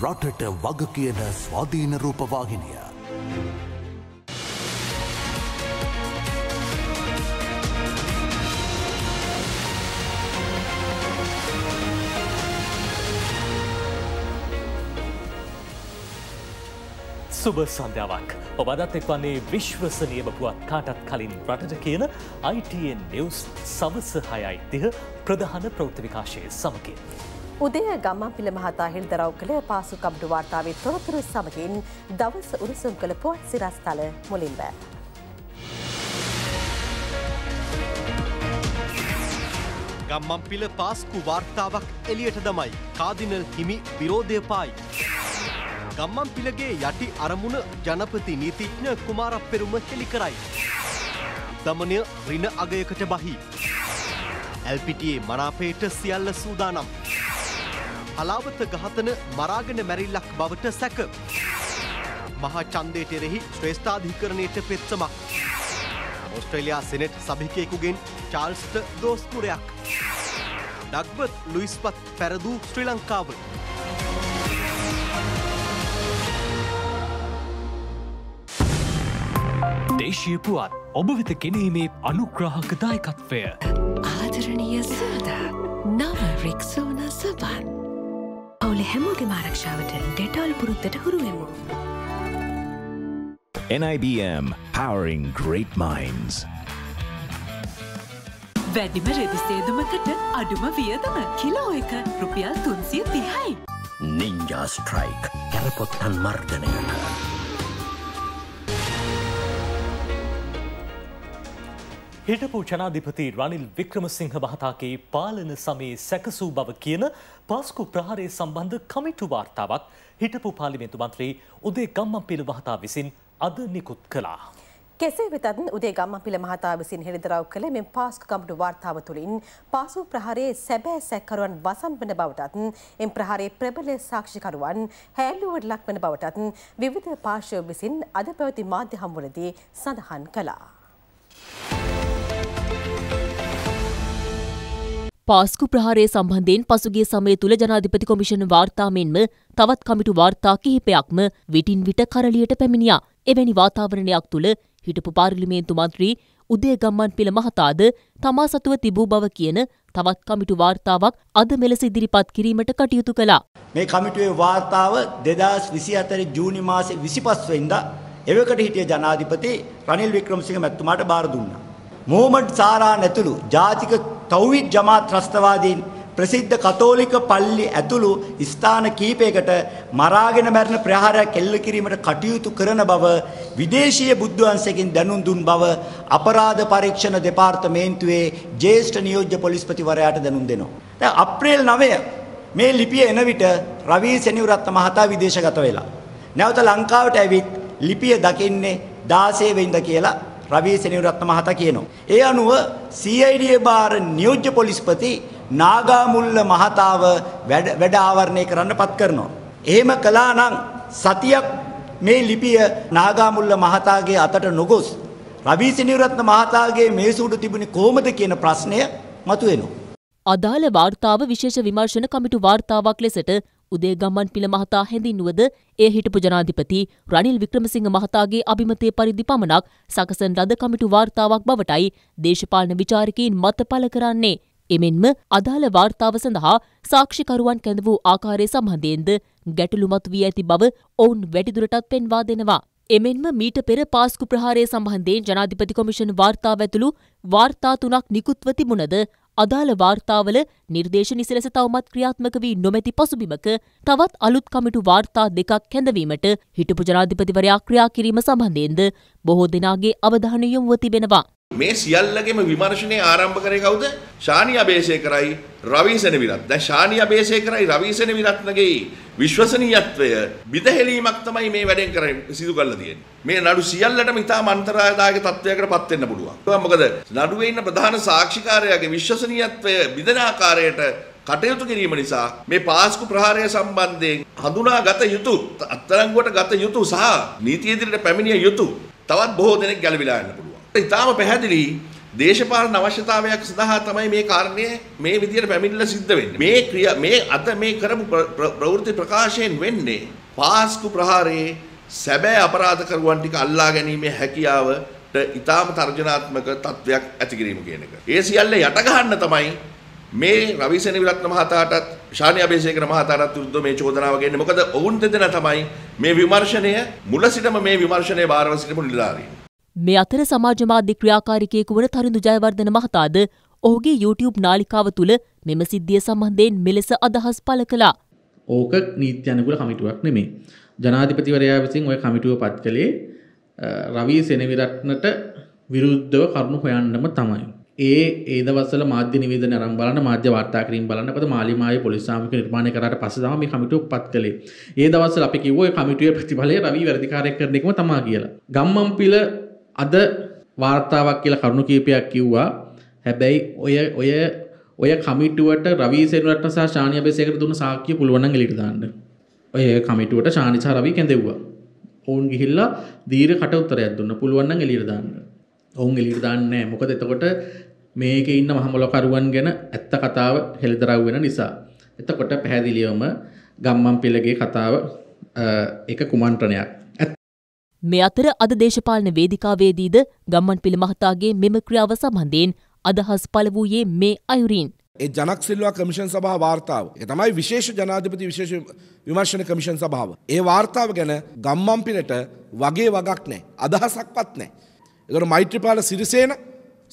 රටට වග කියන ස්වාධීන රූපවාහිනය. සුබ සන්ධාවක් ඔබදත් එක් වන්නේ විශ්වසනය බපුුවත් කාටත් කලින් රටට කියන ITN නිවස් සවස හයයි දෙහ ප්‍රධාන ප්‍රෞතිවිකාශය සමකින්. උදය ගම්මන්පිල මහතා හෙළිදරව් කළ පාසු කම්ඩු වාර්තාවේ තොරතුරු සමගින් දවස උණුසුම් කළ පුවත් සිරස්තල මුලින්ම. ගම්මන්පිල පාස්කු වාර්තාවක් එලියට දමයි කාදිනල් හිමි විරෝධය පායි. ගම්මන් පිළගේ යටි අරමුණ ජනපති නීතිඥ කුමාරක් පෙරුම හෙළි කරයි. දමනය රින අගයකට බහි. ඇල්පිටියේ මනාපේට සියල්ල සූදානම්. හලාවත ඝාතන මරාගෙන මැරිල්ලක් බවට සැක. මහා ඡන්දයට එරෙහි ශ්‍රේෂ්ඨාධිකරණයට පෙත්සමක්. ඔස්ට්‍රේලයා සෙනෙට් සභිකයෙකුගෙන් චාල්ස්ට දෝස්කුරයක්. ඩක්බත් ලුයිස්පත් පැරදූ ශ්‍රී ලංකාව. දේශය පුවත් ඔබ වෙත කෙනීමේ අනුග්‍රහකදායකත්වය. ආදරණීය සාදා නව රික්ෂෝන සබන්. අපේ හැමෝගේ මාරක්ෂාවට ඩෙටල් පුරුත්තට හුරුවමු. NIBM powering great minds. වැඩිම රෙදිසේදුමකට අඩුම වියදම කිලෝ එක රුපියල් තුන්සිය තිහයි. නිංජා ස්ට්‍රයික් කැරපොත්තන් මර්ධනයට. හිටපු ජනාධිපති රනිල් වික්‍රමසිංහ මහතාගේ පාලන සමයේ සැකසූ බව කියන පාස්කු ප්‍රහාරය සම්බන්ධ කමිටු වාර්තාවක් හිටපු පාලිමේන්තු මන්ත්‍රී උදේ ගම්මන්පිල මහතා විසින් අද නිකුත් කළා. කෙසේ වෙතත් උදේ ගම්මන්පිල මහතා විසින් හෙළිදරව් කළ මෙම පාස්කු කමිටු වාර්තාව තුළින් පාසු ප්‍රහාරයේ සැබෑ සැකකරුවන් වසන් වන බවටත් එම් ප්‍රහාරයේ ප්‍රබල සාක්ෂිකරුවන් හැලුවට ලක් වන බවටත් විවිධ පාර්ශව විසින් අද පැවති මාධ්‍ය හමුවලදී සඳහන් කළා. පාස්කු ප්‍රහාරය සම්බන්ධයෙන් පසුගේ සමය තුළ ජනාධිපති කොමිෂණ වාර්තා මෙන්ම තවත් කමිටු වාර්තා කිහිපයක්ම විටින් විට කරලියට පැමිණියා. එවැනි වාතාවරණයක් තුළ හිටපු පාර්ලිමේන්තු මන්ත්‍රී උදේ ගම්මන් පිළ මහතාද තමා සතුව තිබූ බව කියන තවත් කමිටු වාර්තාවක් අද මෙලෙස ඉදිරිපත් කිරීමට කටයුතු කළා. මේ කමිටුවේ වාර්තාව දෙදස් විසි අතර ජූනි මාසේ විසිපස්වෙන්ද එවකට හිටිය ජනාධිපති රනිල් වික්‍රමසිංහ මැත්තුමාට බාර දුන්නා. මොහමඩ් සාරාන් ඇතුළු ජාතික තව්හිඩ් ජමාත් ත්‍රස්තවාදීන් ප්‍රසිද්ධ කතෝලික පල්ලි ඇතුළු ස්ථාන කීපයකට මරාගෙන මැරෙන ප්‍රහාරයක් එල්ල කිරීමට කටයුතු කරන බව විදේශීය බුද්ධවංශයෙන් දැනුම් දුන් බව අපරාධ පරීක්ෂණ දෙපාර්තමේන්තුවේ ජ්‍යෙෂ්ඨ නියෝජ්‍ය පොලිස්පතිවරයාට දැනුම් දෙනවා. දැන් අප්‍රේල් 9 මේ ලිපිය එන විට රවී සෙනවිරත්න මහතා විදේශගත වෙලා. නැවත ලංකාවට ඇවිත් ලිපිය දකින්නේ 16 වෙනිදා කියලා රවී සෙනවිරත්න මහතා කියනවා. ඒ අනුව CID බාර නියෝජ්‍ය පොලිස්පති නාගාමුල්ල මහතාව වැඩ ආවරණය කරන්නපත් කරනවා. එහෙම කළා නම් සතියක් මේ ලිපිය නාගාමුල්ල මහතාගේ අතට නොගොස් රවී සෙනවිරත්න මහතාගේ මේසුඩු තිබුණේ කොහොමද කියන ප්‍රශ්නය මතුවෙනවා. අදාළ වාර්තාව විශේෂ විමර්ශන කමිටු වාර්තාවක් ලෙසට උදේ ගම්මන් පිළ මහතා හැඳින්වුවද එය හිටපු ජනාධිපති රනිල් වික්‍රමසිංහ මහතාගේ අභිමතය පරිදි පමණක් සකසන ලද කමිටු වාර්තාවක් බවටයි දේශපාලන විචාරකීන් මත පළ කරන්නේ. එමෙන්ම අදාළ වාර්තාව සඳහා සාක්ෂිකරුවන් කැඳ වූ ආකාරය සම්බන්ධයෙන්ද ගැටලුමත් වී ඇති බව ඔවුන් වැඩිදුරටත් පෙන්වා දෙනවා. එමෙන්ම මීට පෙර පාස්කු ප්‍රහාරය සම්බන්ධයෙන් ජනාධිපති කොමිෂන් වාර්තාව ඇතුළු වාර්තා තුනක් නිකුත්ව තිබුණද අදාළ වාර්තාවල නිර්දේශ නිසලෙස තවමත් ක්‍රියාත්මක වී නොමැති පසුබිමක තවත් අලුත් කමිටු වාර්තා දෙකක් කැඳවීමට හිටපු ජනාධිපතිවරයා ක්‍රියා කිරීම සම්බන්ධයෙන්ද බොහෝ දෙනාගේ අවධානය යොමුව තිබෙනවා. මේ සියල්ලගේම විමර්ශනය ආරම්භ කරේ කවුද? ශානි අබේසේකරයි රවිසෙන විරත්. දැන් ශානි අබේසේකරයි රවිසෙන විරත්නගේ විශ්වසනීයත්වය බිඳහෙලීමක් තමයි මේ වැඩෙන් කරන්නේ සිදු කරලා තියෙන්නේ. මේ නඩු සියල්ලටම ඉතාම අන්තරායදායක තත්වයකට පත් වෙන්න පුළුවන්. මොකද නඩුවේ ඉන්න ප්‍රධාන සාක්ෂිකාරයාගේ විශ්වසනීයත්වය බිඳන ආකාරයට කටයුතු කිරීම නිසා මේ පාස්කු ප්‍රහාරය සම්බන්ධයෙන් හඳුනාගත යුතු අත්තරංගුවට ගත යුතු සහ නීතිය ඉදිරියට පැමිණිය යුතු තවත් බොහෝ දෙනෙක් ගැළවිලා යන්න පුළුවන්. ඉතාම පැහැදිලි දේශපාලන අවශ්‍යතාවයක් සඳහා තමයි මේ කාරණය මේ විදියට පැමිණිලා සිද්ධ වෙන්නේ. මේ ක්‍රිය මේ අද මේ කරපු ප්‍රවෘත්ති ප්‍රකාශයෙන් වෙන්නේ පාස්කු ප්‍රහාරයේ සැබෑ අපරාධකරුවන් ටික අල්ලා ගැනීමේ හැකියාවට ඉතාම තර්ජනාත්මක තත්වයක් ඇති කිරීම කියන එක. ඒ සියල්ල යට ගහන්න තමයි මේ රවිසෙන විරත්න මහතාටත් ශානි අබේසේකර මහතාටත් විරුද්ධව මේ චෝදනාව ගෙන්නේ. මොකද ඔවුන් දෙදෙනා තමයි මේ විමර්ශනය මුල සිටම මේ විමර්ශනය බාරව සිටපු නිලධාරීන්. මේ අතර සමාජ මාධ්‍ය ක්‍රියාකාරිකයෙකු වන තරිඳු ජයවර්ධන මහතාද ඔහුගේ YouTube නාලිකාව තුළ මෙම සිද්ධිය සම්බන්ධයෙන් මෙලෙස අදහස් පළ කළා. ඕක නීත්‍යනුකූල කමිටුවක් නෙමේ. ජනාධිපතිවරයා විසින් ඔය කමිටුව පත් කළේ රවී සෙනවිරත්නට විරුද්ධව කරුණු හොයන්නම තමයි. ඒ ඒ දවසල මාධ්‍ය නිවේදන අරන් බලන මාධ්‍ය වාර්තා කිරීම බලන්න අපත මාලිමාවේ පොලිස් සාමික නිර්මාණය කරාට පස්සේ තමයි මේ කමිටුව පත් කළේ. ඒ දවස්වල අපි කිව්වා ඒ කමිටුවේ ප්‍රතිඵලය රවී වැඩිකාරයක් කරන එකම තමයි කියලා. ගම්මන්පිල අද වාර්තාවක් කියලා කරුණු කීපයක් කිව්වා. හැබැයි ඔය ඔය ඔය කමිටුවට රවී සෙනරත්න සහ ශානි අබේසේකර දුන්න සාක්ෂිය පුළුවන් නම් එළියට දාන්න. ඔය කමිටුවට ශානි සහ රවී කැඳෙව්වා. ඔවුන් ගිහිල්ලා දීර්ඝ කට උත්තරයක් දුන්න පුළුවන් නම් එළියට දාන්න. ඔවුන් එළියට දාන්නේ නැහැ. මොකද එතකොට මේකේ ඉන්න මහමලකරුවන් ගැන ඇත්ත කතාව හෙළිදරව් වෙන නිසා. එතකොට පැහැදිලිවම ගම්මන් පෙළගේ කතාව එක කුමන්ත්‍රණයක්. මේ අතර අද දේශපාලන වේදිකාවේදීද ගම්මන්පිල මහතාගේ මෙම ක්‍රියාව සම්බන්ධයෙන් අදහස් පළ වූයේ මේ අයුරින්. ඒ ජනක් සිල්වා කමිෂන් සභා වාර්තාව. ඒ තමයි විශේෂ ජනාධිපති විශේෂ විමර්ශන කමිෂන් සභාව. ඒ වාර්තාව ගැන ගම්මන්පිලට වගේ වගක් නැහැ. අදහසක්වත් නැහැ. ඒතර මෛත්‍රීපාල සිරිසේන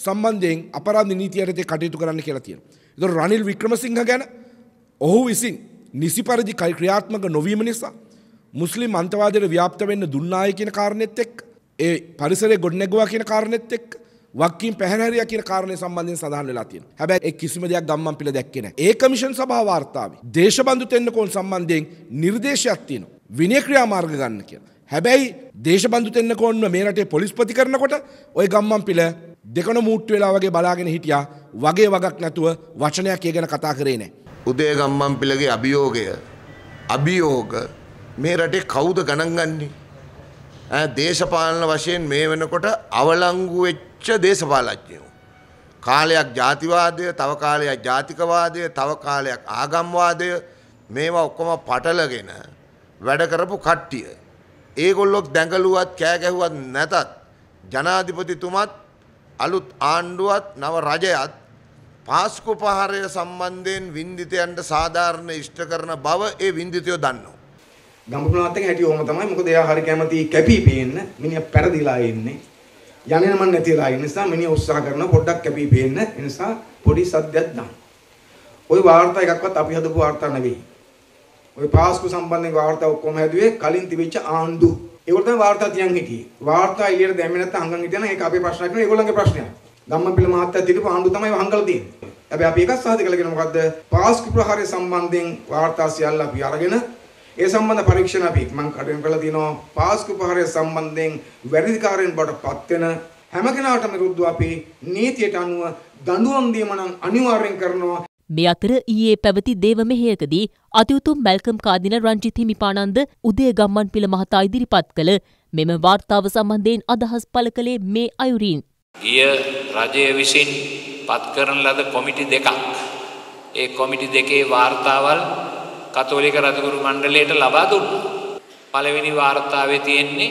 සම්බන්ධයෙන් අපරාධ නීතියට කටයුතු කරන්න කියලා තියෙනවා. ඒතර රනිල් වික්‍රමසිංහ ගැන ඔහු විසින් නිසි පරිදි ක්‍රියාත්මක නොවීම නිසා මුස්ලිම් අන්තවාදයට ව්‍යාප්ත වෙන්න දුන්නාය කියන කාරණෙත් එක්ක ඒ පරිසරයේ ගොඩනැගුවා කියන කාරණෙත් එක්ක වක්කීම් පැහැහැරිය කියන කාරණය සම්බන්ධයෙන් සඳහන් වෙලා තියෙනවා. හැබැයි ඒ කිසිම දෙයක් ගම්මන් පිළ දැක්කේ නැහැ. ඒ කමිෂන් සභාව වාර්තාවේ දේශබන්දු තෙන්නකෝන් සම්බන්ධයෙන් නිර්දේශයක් තියෙනවා. විනය ක්‍රියාමාර්ග ගන්න කියලා. හැබැයි දේශබන්දු තෙන්නකෝන්ව මේ රටේ පොලිස් ප්‍රතිකරනකොට ওই ගම්මන් පිළ දෙකන මූට්ටු වෙලා වගේ බලාගෙන හිටියා. වගේ වගක් නැතුව වචනයක් ඒ ගැන කතා කරේ නැහැ. උදේ ගම්මන් පිළගේ අභියෝගය අභියෝග මේ රටේ කවුද ගණන් ගන්නේ? දේශපාලන වශයෙන් මේ වෙනකොට අවලංගු වෙච්ච දේශපාලඥයෝ. කාලයක් ජාතිවාදය, තව කාලයක් ජාතිකවාදය, තව කාලයක් ආගම්වාදය මේවා ඔක්කොම පටලගෙන වැඩ කරපු කට්ටිය. ඒගොල්ලෝ දැඟලුවත් කෑ ගැහුවත් නැතත් ජනාධිපතිතුමත් අලුත් ආණ්ඩුවත් නව රජයත් පාස්කු පහරය සම්බන්ධයෙන් වින්දිතයන්ට සාධාරණ ඉෂ්ට කරන බව ඒ වින්දිතයෝ දන්නවා. ගම්පුනාත් එක හැටි ඕම තමයි. මොකද එයා හරි කැමති කැපී පේන්න. මිනිහා පෙරදිලා එන්නේ. යන්නේ නම් නැතිලා ඉන්න නිසා මිනිහා උත්සාහ කරනවා පොඩ්ඩක් කැපී පේන්න. ඒ නිසා පොඩි සද්දයක් දාන්න. ওই වාර්තා එකක්වත් අපි හදපු වාර්තා නෙවෙයි. ওই පාස්කු සම්බන්ධයෙන් වාර්තා ඔක්කොම හැදුවේ කලින් තිබිච්ච ආණ්ඩු. ඒකට තමයි වාර්තා තියන් හිටියේ. වාර්තා එළියට දැම්මේ නැත්නම් අංගන් හිටියනම් ඒක අපේ ප්‍රශ්නයක් නෙවෙයි ඒගොල්ලන්ගේ ප්‍රශ්නයක්. ගම්මපිල මහත්තයා තිබු ආණ්ඩු තමයි වහංගලා තියෙන්නේ. හැබැයි අපි එකක් සාධක කළගෙන මොකද්ද? පාස්කු ප්‍රහාරය සම්බන්ධයෙන් වාර්තා සියල්ල අපි අරගෙන ඒ සම්බන්ධ පරීක්ෂණ අපි මම කටයුතු කළා තියෙනවා පාස්කු ප්‍රහාරය සම්බන්ධයෙන් වැරදිකාරයන් බවට පත් වෙන හැම කෙනාටම විරුද්ධව අපි නීතියට අනුව දඬුවම් දීම නම් අනිවාර්යෙන් කරනවා මේ අතර ඊයේ පැවති දේව මෙහෙයකදී අතිඋතුම් මැල්කම් කාදින රංජිත් හිමිපාණන්ද උදය ගම්මන් පිළ මහතා ඉදිරිපත් කළ මෙම වාර්තාව සම්බන්ධයෙන් අදහස් පළ කළේ මේ අයුරින්. ගිය රජය විසින් පත්කරන ලද කොමිටි දෙකක්. ඒ කොමිටි දෙකේ වාර්තාවල් කතෝලික රජගුරු මණ්ඩලයට ලබා දුන්නා. පළවෙනි වාර්තාවේ තියෙන්නේ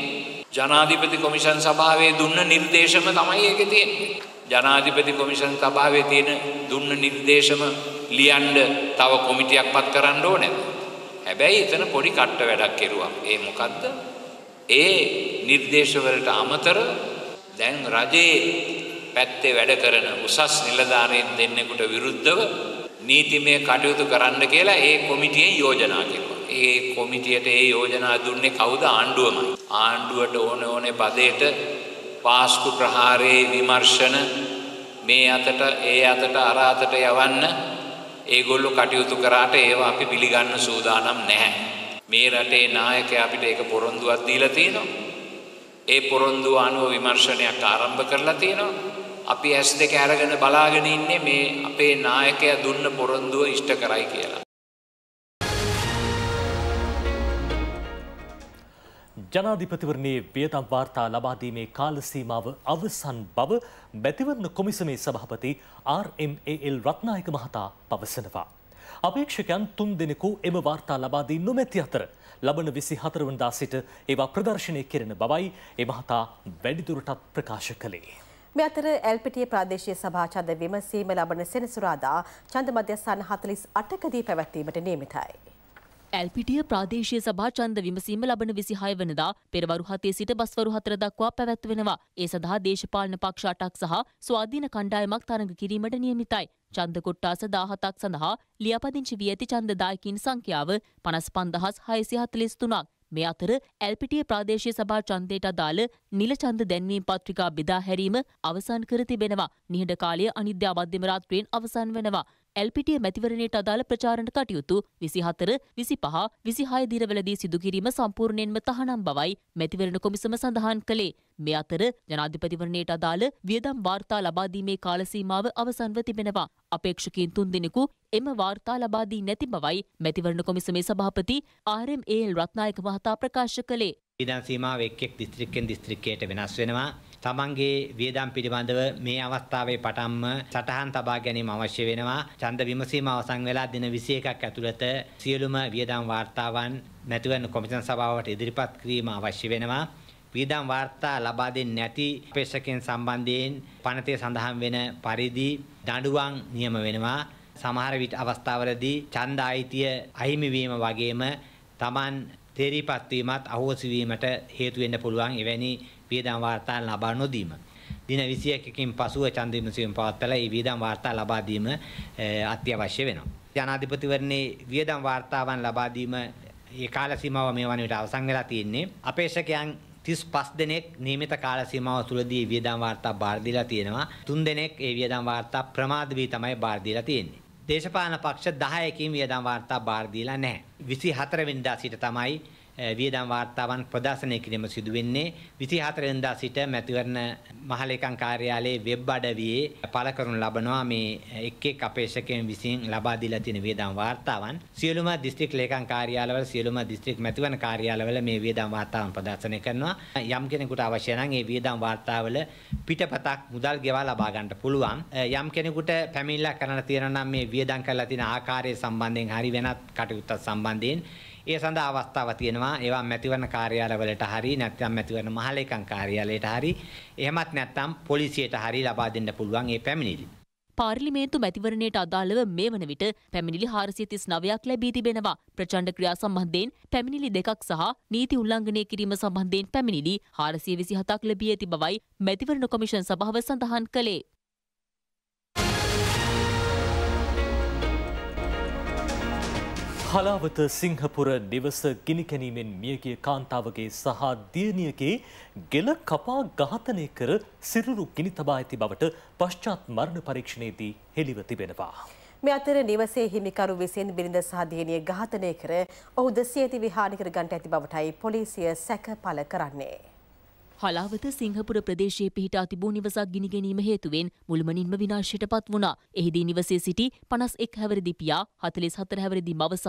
ජනාධිපති කොමිෂන් සභාවේ දුන්න නිර්දේශම තමයි ඒකේ තියෙන්නේ. ජනාධිපති කොමිෂන් සභාවේ තියෙන දුන්න නිර්දේශම ලියන්න තව කොමිටියක් පත් කරන්න ඕනේ. හැබැයි එතන පොඩි කට්ට වැඩක් කෙරුවා. ඒ මොකද්ද? ඒ නිර්දේශවලට අමතර දැන් රජයේ පැත්තේ වැඩ කරන උසස් නිලධාරීන් දෙන්නෙකුට විරුද්ධව නීතිමය කටයුතු කරන්න කියලා ඒ කොමිටියෙන් යෝජනා කෙරුවා. ඒ කොමිටියට ඒ යෝජනා දුන්නේ කවුද ආණ්ඩුවමයි. ආණ්ඩුවට ඕන ඕනේ පදයට පාස්කු ප්‍රහාරයේ විමර්ශන මේ අතට ඒ අතට අර අතට යවන්න ඒගොල්ලෝ කටයුතු කරාට ඒවා අපි පිළිගන්න සූදානම් නැහැ. මේ රටේ නායකයා අපිට ඒක පොරොන්දුවක් දීලා තිනවා. ඒ පොරොන්දුව අනුව විමර්ශනයක් ආරම්භ කරලා තිනවා. අපි ඇස් දෙක අරගෙන බලාගෙන ඉන්නේ මේ අපේ නායකයා දුන්න පොරොන්දුව ඉෂ්ට කරයි කියලා. ජනාධිපතිවරණයේ වියදම් වාර්තා ලබා දීමේ කාල සීමාව අවසන් බව මැතිවරණ කොමිසමේ සභාපති RMAL රත්නායක මහතා පවසනවා. අපේක්ෂකයන් තුන් දෙනෙකු එම වාර්තා ලබා දී නොමැති අතර ලබන විසි හතරවනදා සිට ඒවා ප්‍රදර්ශනය කෙරෙන බවයි එමහතා වැඩිදුරටත් ප්‍රකාශ කළේ. මේ අතර ඇල්පිටිය ප්‍රාදේශීය සභා ඡන්ද විමසීම ලබන සෙනසුරාදා ඡන්ද මධ්‍යස්ථාන 48කදී පැවැත්වීමට නියමිතයි. ඇල්පිටිය ප්‍රාදේශය සභා චන්ද විමසීම ලබන විසිහය වනදා පෙරවරු හතේ සිට බස්වරු හතර දක්වා පැවැත්වෙනවා. ඒ සඳහා දේශපාලන පක්ෂ අටක් සහ ස්වාධීන කණ්ඩායමක් තරඟ කිරීමට නියමිතයි. චන්ද කොට්ටාස දාහතක් සඳහා ලියාපදිංචි වී ඇති චන්දදායකින් සංඛ්‍යාව පනස් පන්දහස් හයසි හතලිස් තුනක්. මේ අතර ඇල්පිටිය ප්‍රාදේශීය සභා ඡන්දයට අදාළ නිල ඡන්ද දැන්වීම් පත්‍රිකා බෙදා හැරීම අවසන් කර තිබෙනවා. නිහඬ කාලය අනිද්දා මධ්‍යම රාත්‍රියෙන් අවසන් වෙනවා. ඇල්පිටිය මැතිවරණයට අදාළ ප්‍රචාරණ කටයුතු 24, 25, 26 දිනවලදී සිදු කිරීම සම්පූර්ණයෙන්ම තහනම් බවයි මැතිවරණ කොමිසම සඳහන් කළේ. මේ අතර ජනාධිපතිවරණයට අදාළ වියදම් වාර්තා ලබාදීමේ කාලසීමාව අවසන්ව තිබෙනවා. අපේක්ෂකින් තුන් දෙනෙකු එම වාර්තා ලබාදී නැති බවයි මැතිවරණ කොමිසමේ සභාපති ආරම්ඒල් රත්නායක මහතා ප්‍රකාශ කළේ. විදන් සීමාව එක්ෙක් දිස්ත්‍රික්කෙන් දිස්ත්‍රික්කයට වෙනස් වෙනවා. තමන්ගේ වියදම් පිළිබඳව මේ අවස්ථාවේ පටන්ම සටහන් තබා ගැනීම අවශ්‍ය වෙනවා. චන්ද විමසීම අවසන් වෙලා දින 21ක් ඇතුළත සියලුම වියදම් වාර්තාවන් මැතිවරණ කොමිසම් සභාවට ඉදිරිපත් කිරීම අවශ්‍ය වෙනවා. වියදම් වාර්තා ලබා දෙන්නේ නැති පෙස්සකෙන් සම්බන්ධයෙන් පනතේ සඳහන් වෙන පරිදි දඬුවම් නියම වෙනවා. සමහර විට අවස්ථාවලදී ඡන්ද ආයිතිය අහිමි වීම වගේම Taman තේරීපත් වීමත් අහෝසි වීමට හේතු වෙන්න පුළුවන් එවැනි වියදම් වාර්තා ලබා නොදීම. දින 21කින් පසුව ඡන්ද විමසීම පවත්වලා මේ වියදම් වාර්තා ලබා දීම අත්‍යවශ්‍ය වෙනවා. ජනාධිපතිවරණේ වියදම් වාර්තාවන් ලබා දීම ඒ කාල සීමාව මේ වන විට අවසන් වෙලා තියෙන්නේ. අපේක්ෂකයන් 35 දෙනෙක් නියමිත කාල සීමාව තුළදී වියදම් වාර්තා බාර දීලා තියෙනවා. 3 දෙනෙක් ඒ වියදම් වාර්තා ප්‍රමාද වී තමයි බාර දීලා තියෙන්නේ. දේශපාලන පක්ෂ 10කින් වියදම් වාර්තා බාර දීලා නැහැ. 24 වෙනිදා සිට තමයි වියදම් වාර්තාවන් ප්‍රදර්ශනය කිරීම සිදු වෙන්නේ 24 වෙනිදා සිට මැතිවරණ මහලේකම් කාර්යාලයේ වෙබ් අඩවියේ පළ කරනු ලබනවා මේ එක් එක් අපේක්ෂකයන් විසින් ලබා දීලා තියෙන වියදම් වාර්තාවන් සියලුම දිස්ත්‍රික් ලේකම් කාර්යාලවල සියලුම දිස්ත්‍රික් මැතිවරණ කාර්යාලවල මේ වියදම් වාර්තාවන් ප්‍රදර්ශනය කරනවා යම් කෙනෙකුට අවශ්‍ය නම් මේ වියදම් වාර්තාවල පිටපතක් මුදල් ගෙවා ලබා ගන්න පුළුවන් යම් කෙනෙකුට පැමිණිලා කරන්න තියෙනවා නම් මේ වියදම් කරලා තියෙන ආකාරය සම්බන්ධයෙන් හරි වෙනත් කටයුත්තක් සම්බන්ධයෙන් ඒ සඳහා අවස්ථාව තියෙනවා ඒවා මැතිවරණ කාර්යාලවලට හරි නැත්නම් මැතිවරණ මහලේකම් කාර්යාලයට හරි එහෙමත් නැත්නම් පොලිසියට හරි ලබා දෙන්න පුළුවන් ඒ පැමිණිලි. පාර්ලිමේන්තු මැතිවරණයට අදාළව මේ වන විට පැමිණිලි හාරසිය තිස් නවයක් ලැබී තිබෙනවා. ප්‍රචණ්ඩ ක්‍රියා සම්බන්ධයෙන් පැමිණිලි දෙකක් සහ නීති උල්ලංඝනය කිරීම සම්බන්ධයෙන් පැමිණිලි හාරසිය විසි හතක් ලැබී ඇති බවයි මැතිවරණ කොමිෂන් සභාව සඳහන් කළේ. හලාවත සිංහපුර නිවස ගිනිකැනීමෙන් මියගිය කාන්තාවගේ සහ දියණියගේ ගෙල කපා ඝාතනය කර සිරුරු ගිනි තබා ඇති බවට පශ්චාත් මරණ පරීක්ෂණයේදී හෙළිව තිබෙනවා. මේ අතර නිවසේ හිමිකරු විසින් බිරිඳ සහ දියණිය ඝාතනය කර ඔහු දසියති විහානි කර ගන්නට ඇති බවටයි පොලිසිය සැක පළ කරන්නේ. හලාවත සිංහපුර ප්‍රදේශයේ පිහිටා තිබූ නිවසක් ගිනි ගැනීම හේතුවෙන් මුළුමනින්ම විනාශයට පත් වුණා. එහිදී නිවසේ සිටි 51 හැවිරිදි පියා, 44 හැවිරිදි මව සහ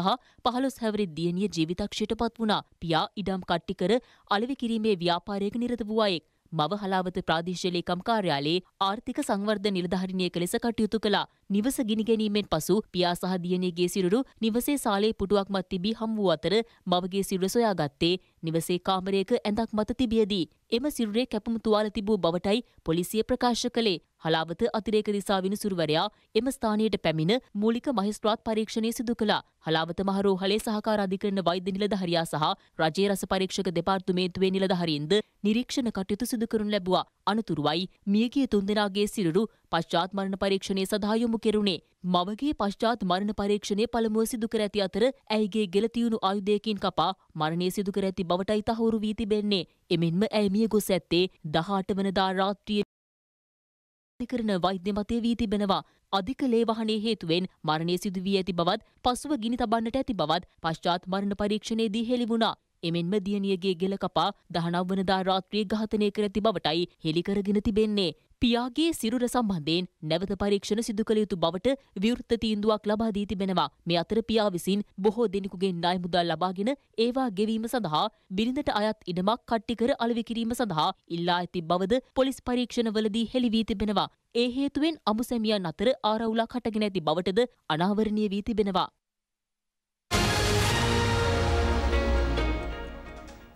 15 හැවිරිදි දියණිය ජීවිතක්ෂයට පත් වුණා. පියා ඉඩම් කට්ටි කර අලෙවි කිරීමේ ව්‍යාපාරයක නිරත වූ අයෙක්. මව හලාවත ප්‍රාදේශීය ලේකම් කාර්යාලයේ ආර්ථික සංවර්ධන නිලධාරිණියක ලෙස කටයුතු කළා. නිවස ගිනි ගැනීමෙන් පසු පියා සහ දියණියගේ සිරුරු නිවසේ සාලේ පුටුවක් මත තිබී හම් වූ අතර මවගේ සිරුර සොයාගත්තේ නිවසේ කාමරයක ඇඳක් මත තිබියදී එම සිරුරේ කැපුම් තුවාල තිබූ බවටයි පොලිසිය ප්‍රකාශ කළේ. හලාවත අතිරේක දිසා විනිසුරුවරයා එම ස්ථානයට පැමිණ මූලික මහිස්ත්‍රාත් පරීක්ෂණය සිදු කළා. හලාවත මහරෝහලේ සහකාර අධිකරණ වෛද්‍ය නිලධාරියා සහ රජයේ රස පරීක්ෂක දෙපාර්තමේන්තුවේ නිලධාරීන්ද නිරීක්ෂණ කටයුතු සිදු කරනු ලැබුවා. අනතුරුවයි මියගිය තුන්දෙනාගේ සිරුරු පශ්චාත් මරණ පරීක්ෂණය සඳහා යොමු කෙරුණේ. මවගේ පශ්චාත් මරණ පරීක්ෂණය පළමුව සිදු කර ඇති අතර ඇයිගේ ගෙලතියුණු ආයුධයකින් කපා මරණය සිදු කර ඇති බවටයි තහවුරු වී තිබෙන්නේ. එමෙන්ම ඇය මිය ගොස් ඇත්තේ 18 වනදා රාත්‍රියේ කරන වෛද්‍ය මතය වී තිබෙනවා. අධික ලේ වහනේ හේතුවෙන් මරණය සිදු වී ඇති බවත් පසුව ගිනි තබන්නට ඇති බවත් පශ්චාත් මරණ පරීක්ෂණයේදී හෙළි වුණා. එමෙන්ම දියණියගේ ගෙල කපා 19 වනදා රාත්‍රියේ ඝාතනය කර ඇති බවටයි හෙළි කරගෙන තිබෙන්නේ. පියාගේ සිරුර සම්බන්ධයෙන් නැවත පරීක්ෂණ සිදු කළ යුතු බවට විවෘත තීන්දුවක් ලබා දී තිබෙනවා. මේ අතර පියා විසින් බොහෝ දෙනෙකුගේ ණය මුදල් ලබාගෙන ඒවා ගෙවීම සඳහා බිරිඳට අයත් ඉඩමක් කට්ටි කර අලෙවි කිරීම සඳහා ඉල්ලා ඇති බවද පොලිස් පරීක්ෂණවලදී හෙළි වී තිබෙනවා. ඒ හේතුවෙන් අමුසැමියන් අතර ආරවුලක් හටගෙන ඇති බවටද අනාවරණය වී තිබෙනවා.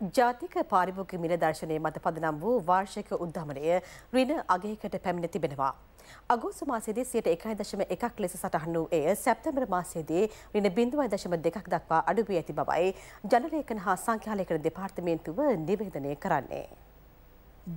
ජාතික පාරිභෝගික මිලදර්ශනය මත පදනම් වූ වාර්ෂික උද්ධමනය රින අගයකට පැමිණ තිබෙනවා. අගෝස්තු මාසයේදී 1.1% ලෙස සටහන් වූ එය සැප්තැම්බර් මාසයේදී රින 0.2ක් දක්වා අඩු වී ඇති බවයි ජනලේඛන හා සංඛ්‍යාලේඛන දෙපාර්තමේන්තුව නිවේදනය කරන්නේ.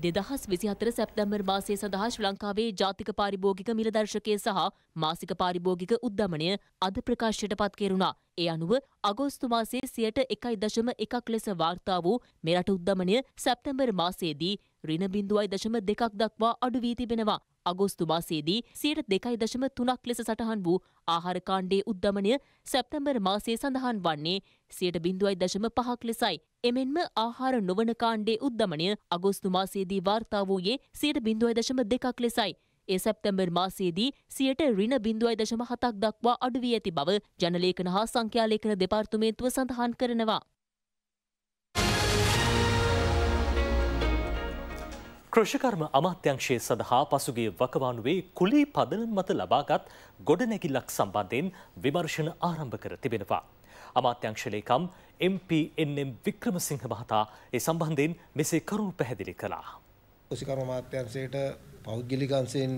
දෙදහස් විසිහතර සැප්තැම්බර් මාසය සඳහා ශ්‍රී ලංකාවේ ජාතික පාරිභෝගික මිලදර්ශකය සහ මාසික පාරිභෝගික උද්ධමනය අද ප්‍රකාශයට පත් කෙරුණා. ඒ අනුව අගෝස්තු මාසයේ සියයට එකයි දශම එකක් ලෙස වාර්තා වූ මෙරට උද්ධමනය සැප්තැම්බර් මාසයේදී රින බිඳුවයි දශම දෙකක් දක්වා අඩු වී තිබෙනවා. අගෝස්තු මාසයේදී සියයට දෙකයි දශම තුනක් ලෙස සටහන් වූ ආහාර කාණ්ඩයේ උද්ධමනය සැප්තැම්බර් මාසයේ සඳහන් වන්නේ සියයට බිඳුවයි දශම පහක් ලෙසයි. එමෙන්ම ආහාර නොවන කාණ්ඩයේ උද්ධමනය අගෝස්තු මාසයේදී වාර්තා වූයේ සියයට බිඳුවයි දශම දෙකක් ලෙසයි. ඒ සැප්තැම්බර් මාසයේදී සියයට ඍණ බිඳුවයි දශම හතක් දක්වා අඩු වී ඇති බව ජනලේඛන හා සංඛ්‍යාලේඛන දෙපාර්තමේන්තුව සඳහන් කරනවා. කෘෂිකර්ම අමාත්‍යංශය සඳහා පසුගේ වකවානුවේ කුලී පදනන් මත ලබාගත් ගොඩනැගිල්ලක් සම්බන්ධයෙන් විමර්ශන ආරම්භ කර තිබෙනවා. අමාත්‍යංශලේකම් MPNM වික්‍රමසිංහ මහතා ඒ සම්බන්ධයෙන් මෙසේ කරුණු පැහැදිලි කළා. කෘෂිකර්ම අමාත්‍යංශයට පෞද්ගලිකංශයෙන්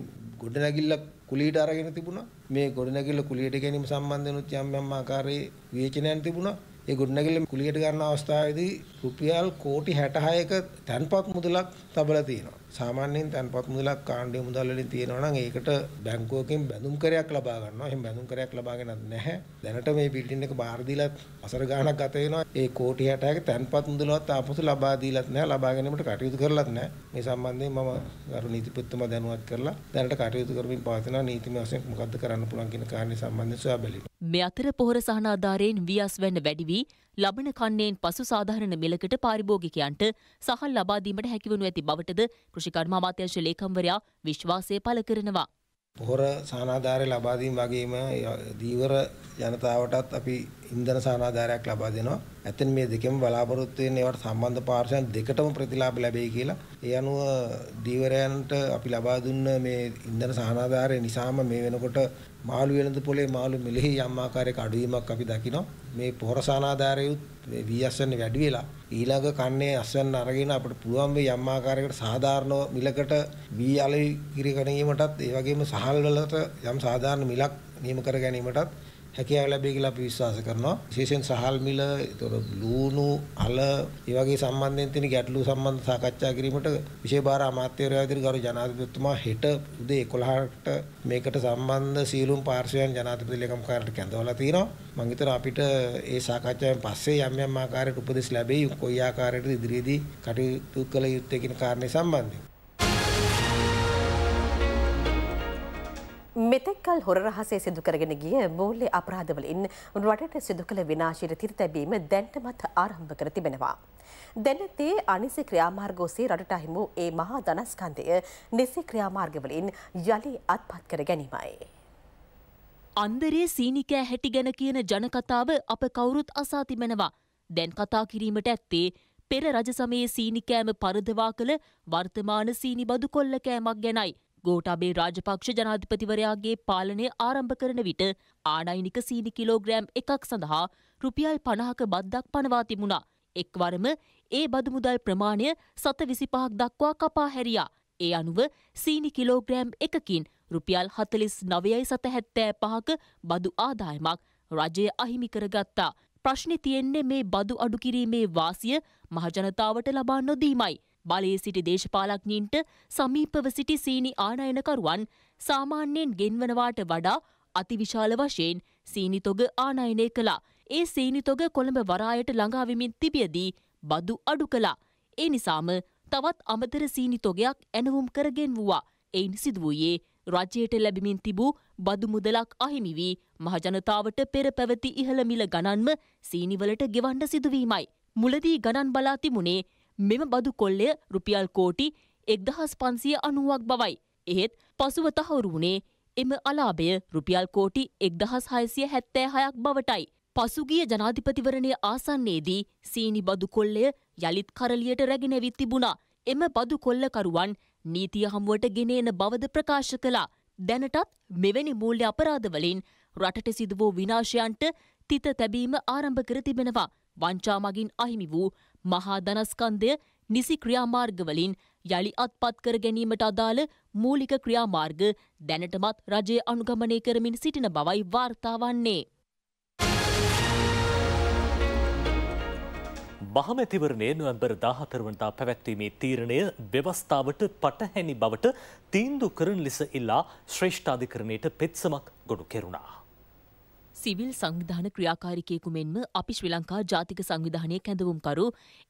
ගොඩනැගිල්ල කුලීට අරගෙන තිබුණා. මේ ගොඩනැගිල්ල කුලියට ගැනීම සම්බන්ධනොත් යම් යම් ආකාරයේ විවේචනයන් තිබුණා. ඒ ගොඩනැගිල්ල කුලියට ගන්න අවස්ථාවේදී රුපියල් කෝටි 66ක තැන්පත් මුදලක් තබලා තියෙනවා. සාමාන්‍යයෙන් තන්පත් මුදලක් කාණ්ඩයේ මුදල් වලින් තියෙනවා නම් ඒකට බැංකුවකින් බැඳුම් කරයක් ලබා ගන්නවා. එහෙනම් බැඳුම් කරයක් ලබාගෙනත් නැහැ. දැනට මේ බිල්ඩින් එක බාර දීලත් අසර ගාණක් ගත වෙනවා. ඒ කෝටි 60ක තන්පත් මුදලවත් ආපසු ලබා දීලත් නැහැ. ලබා ගැනීමට කටයුතු කරලත් නැහැ. මේ සම්බන්ධයෙන් මම ගරු නීතිපතිතුමා දැනුවත් කරලා දැනට කටයුතු කරමින් පවතිනවා. නීතිමය වශයෙන් මොකද්ද කරන්න පුළුවන් කියන කාරණේ සම්බන්ධයෙන් සොයා බැලීම. මේ අතර පොහොර සහනාධාරයෙන් වියස් වැන්න වැඩි වී ලබන කන්නේෙන් පසු සාධාරණ මිලකට පාරිභෝගිකයන්ට සහල් ලබාදීමට හැකිවනු ඇති බවටද කෘෂිකර්ම අමාත්‍යංශ ලේකම්වරයා විශ්වාසය පළ කරනවා. පොහොර සානාධාරය ලබාදීම වගේම දීවර ජනතාවටත් අපි ඉන්ධන සානාධාරයක් ලබා දෙනවා. ඇතන් මේ දෙකම බලාපොරොත්තු වෙන්නේ ඒවට සම්බන්ධ පාර්ශ්වයන් දෙකටම ප්‍රතිලාභ ලැබෙයි කියලා. ඒ අනුව දීවරයන්ට අපි ලබා දුන්න මේ ඉන්ධන සානාධාරය නිසාම මේ වෙනකොට මාළු වෙළඳ පොලේ මාළු මිලෙහි යම් ආකාරයක අඩුවීමක් අපි දකිනවා. මේ පොහොරසානාධාරයුත් මේ වීඅස්වැන්න වැඩි වෙලා ඊළඟ කන්නේ අස්වැන්න අරගෙන අපිට පුළුවන් මේ යම් ආකාරයකට සාධාරණ මිලකට වී අලෙවි කිර ගැනීමටත් ඒ වගේම සහල් වලට යම් සාධාරණ මිලක් නියම කර ගැනීමටත් හැකියාව ලැබේ කියලා අපි විශ්වාස කරනවා. විශේෂයෙන් සහල් මිල, ඒතොර ලූණු, අල, ඒ වගේ සම්බන්ධයෙන් තියෙන ගැටලු සම්බන්ධ සාකච්ඡා කිරීමට විශේෂ භාර අමාත්‍යවරයා විදිහට ගරු ජනාධිපතිතුමා හෙට උදේ 11ට මේකට සම්බන්ධ සීලුම් පාර්ශවයන් ජනාධිපති ලේකම් කාර්යාලයට කැඳවලා තියෙනවා. මම හිතනවා අපිට ඒ සාකච්ඡාවෙන් පස්සේ යම් යම් ආකාරයකට උපදෙස් ලැබෙයි. කොයි ආකාරයකටද ඉදිරියේදී කටයුතු කළ යුත්තේ කියන කාරණේ සම්බන්ධයෙන් මෙතෙක්කල් හොර රහසේ සිදු කරගෙන ගිය මූල්‍ය අපරාධවලින් රටට සිදු කළ විනාශයට තිරතැබීම දැන්ටමත් ආරම්භ කර තිබෙනවා. දැනතේ අනිසි ක්‍රියාමාර්ග ඔසේ රටට අහිමු ඒ මහා ධනස්කන්ධය නිසි ක්‍රියාමාර්ගවලින් යළි අත්පත් කර ගැනීමයි. අන්දරේ සීනිකෑ හැටි ගැන කියන ජනකතාව අප කවුරුත් අසා තිබෙනවා. දැන් කතා කිරීමට ඇත්තේ පෙර රජ සමයේ සීනිකෑම පරදවා කළ වර්තමාන සීනිබදු කොල්ලකෑමක් ගැනයි. ගෝටාබේ රාජපක්ෂ ජනාධිපතිවරයාගේ පාලනය ආරම්භ කරන විට ආනයිනික සීනි කිලෝග්‍රෑම් එකක් සඳහා රුපියල් පණහක බද්දක් පනවා තිබුණා. එක්වරම ඒ බදුමුදල් ප්‍රමාණය සත විසිපහක් දක්වා කපා හැරියා. ඒ අනුව සීනි කිලෝග්‍රෑම් එකකින් රුපියල් හතලිස් නවයයි සත හැත්තෑ පහක බදු ආදායමක් රජය අහිමි කරගත්තා. ප්‍රශ්නි තියෙන්නේ මේ බදු අඩුකිරීමේ වාසිය මහජනතාවට ලබා නොදීමයි. බලයේ සිටි දේශපාලඥීන්ට සමීපව සිටි සීනි ආනයනකරුවන් සාමාන්‍යයෙන් ගෙන්වනවාට වඩා අතිවිශාල වශයෙන් සීනිතොග ආනයනය කළා. ඒ සීනිතොග කොළඹ වරායට ළඟාවිමින් තිබියදී බදු අඩු කළා. ඒ නිසාම තවත් අමතර සීනිතොගයක් ඇනවුම් කරගෙන්වුවා. එයින් සිදුවූයේ රජයට ලැබිමින් තිබූ බදු මුදලක් අහිමි වී මහජනතාවට පෙර පැවති ඉහළ මිල ගණන්ම සීනිවලට ගෙවන්න සිදුවීමයි. මුලදී ගණන් බලා තිබුණේ මෙම බදු කොල්ලය රුපියල් කෝටි එක්දහස් පන්සිය අනුවක් බවයි. එහෙත් පසුව තහවුරු වුණේ එම අලාභය රුපියල් කෝටි එක්දහස් හයසිය හැත්තෑ හයක් බවටයි. පසුගිය ජනාධිපතිවරණය ආසන්නේදී සීනි බදු කොල්ලය යළිත් කරලියට රැගෙනැවිත් තිබුණා. එම බදු කොල්ලකරුවන් නීතිය හමුවට ගෙනේන බවද ප්‍රකාශ කළා. දැනටත් මෙවැනි මූල්‍ය අපරාධවලින් රටට සිදුවූ විනාශයන්ට තිත තැබීම ආරම්භ කර තිබෙනවා. වංචා මගින් අහිමි වූ මහා ධනස්කන්ධය නිසි ක්‍රියාමාර්ගවලින් යළි අත්පත් කර ගැනීමට අදාළ මූලික ක්‍රියාමාර්ග දැනටමත් රජය අනුගමනය කරමින් සිටින බවයි වාර්තා වන්නේ. බහම ඇතිවරණය නොවැම්බර් 14 වනදා පැවැත්වීමේ තීරණය ව්‍යවස්ථාවට පටහැනි බවට තීන්දුව කරන ලෙස ඉල්ලා ශ්‍රේෂ්ඨාධිකරණයට පෙත්සමක් ගොඩු කෙරුණා. සිවිල් සංවිධාන ක්‍රියාකාරිකයෙකු මෙන්ම අපි ශ්‍රී ලංකා ජාතික සංවිධානය කැඳවුම්කරු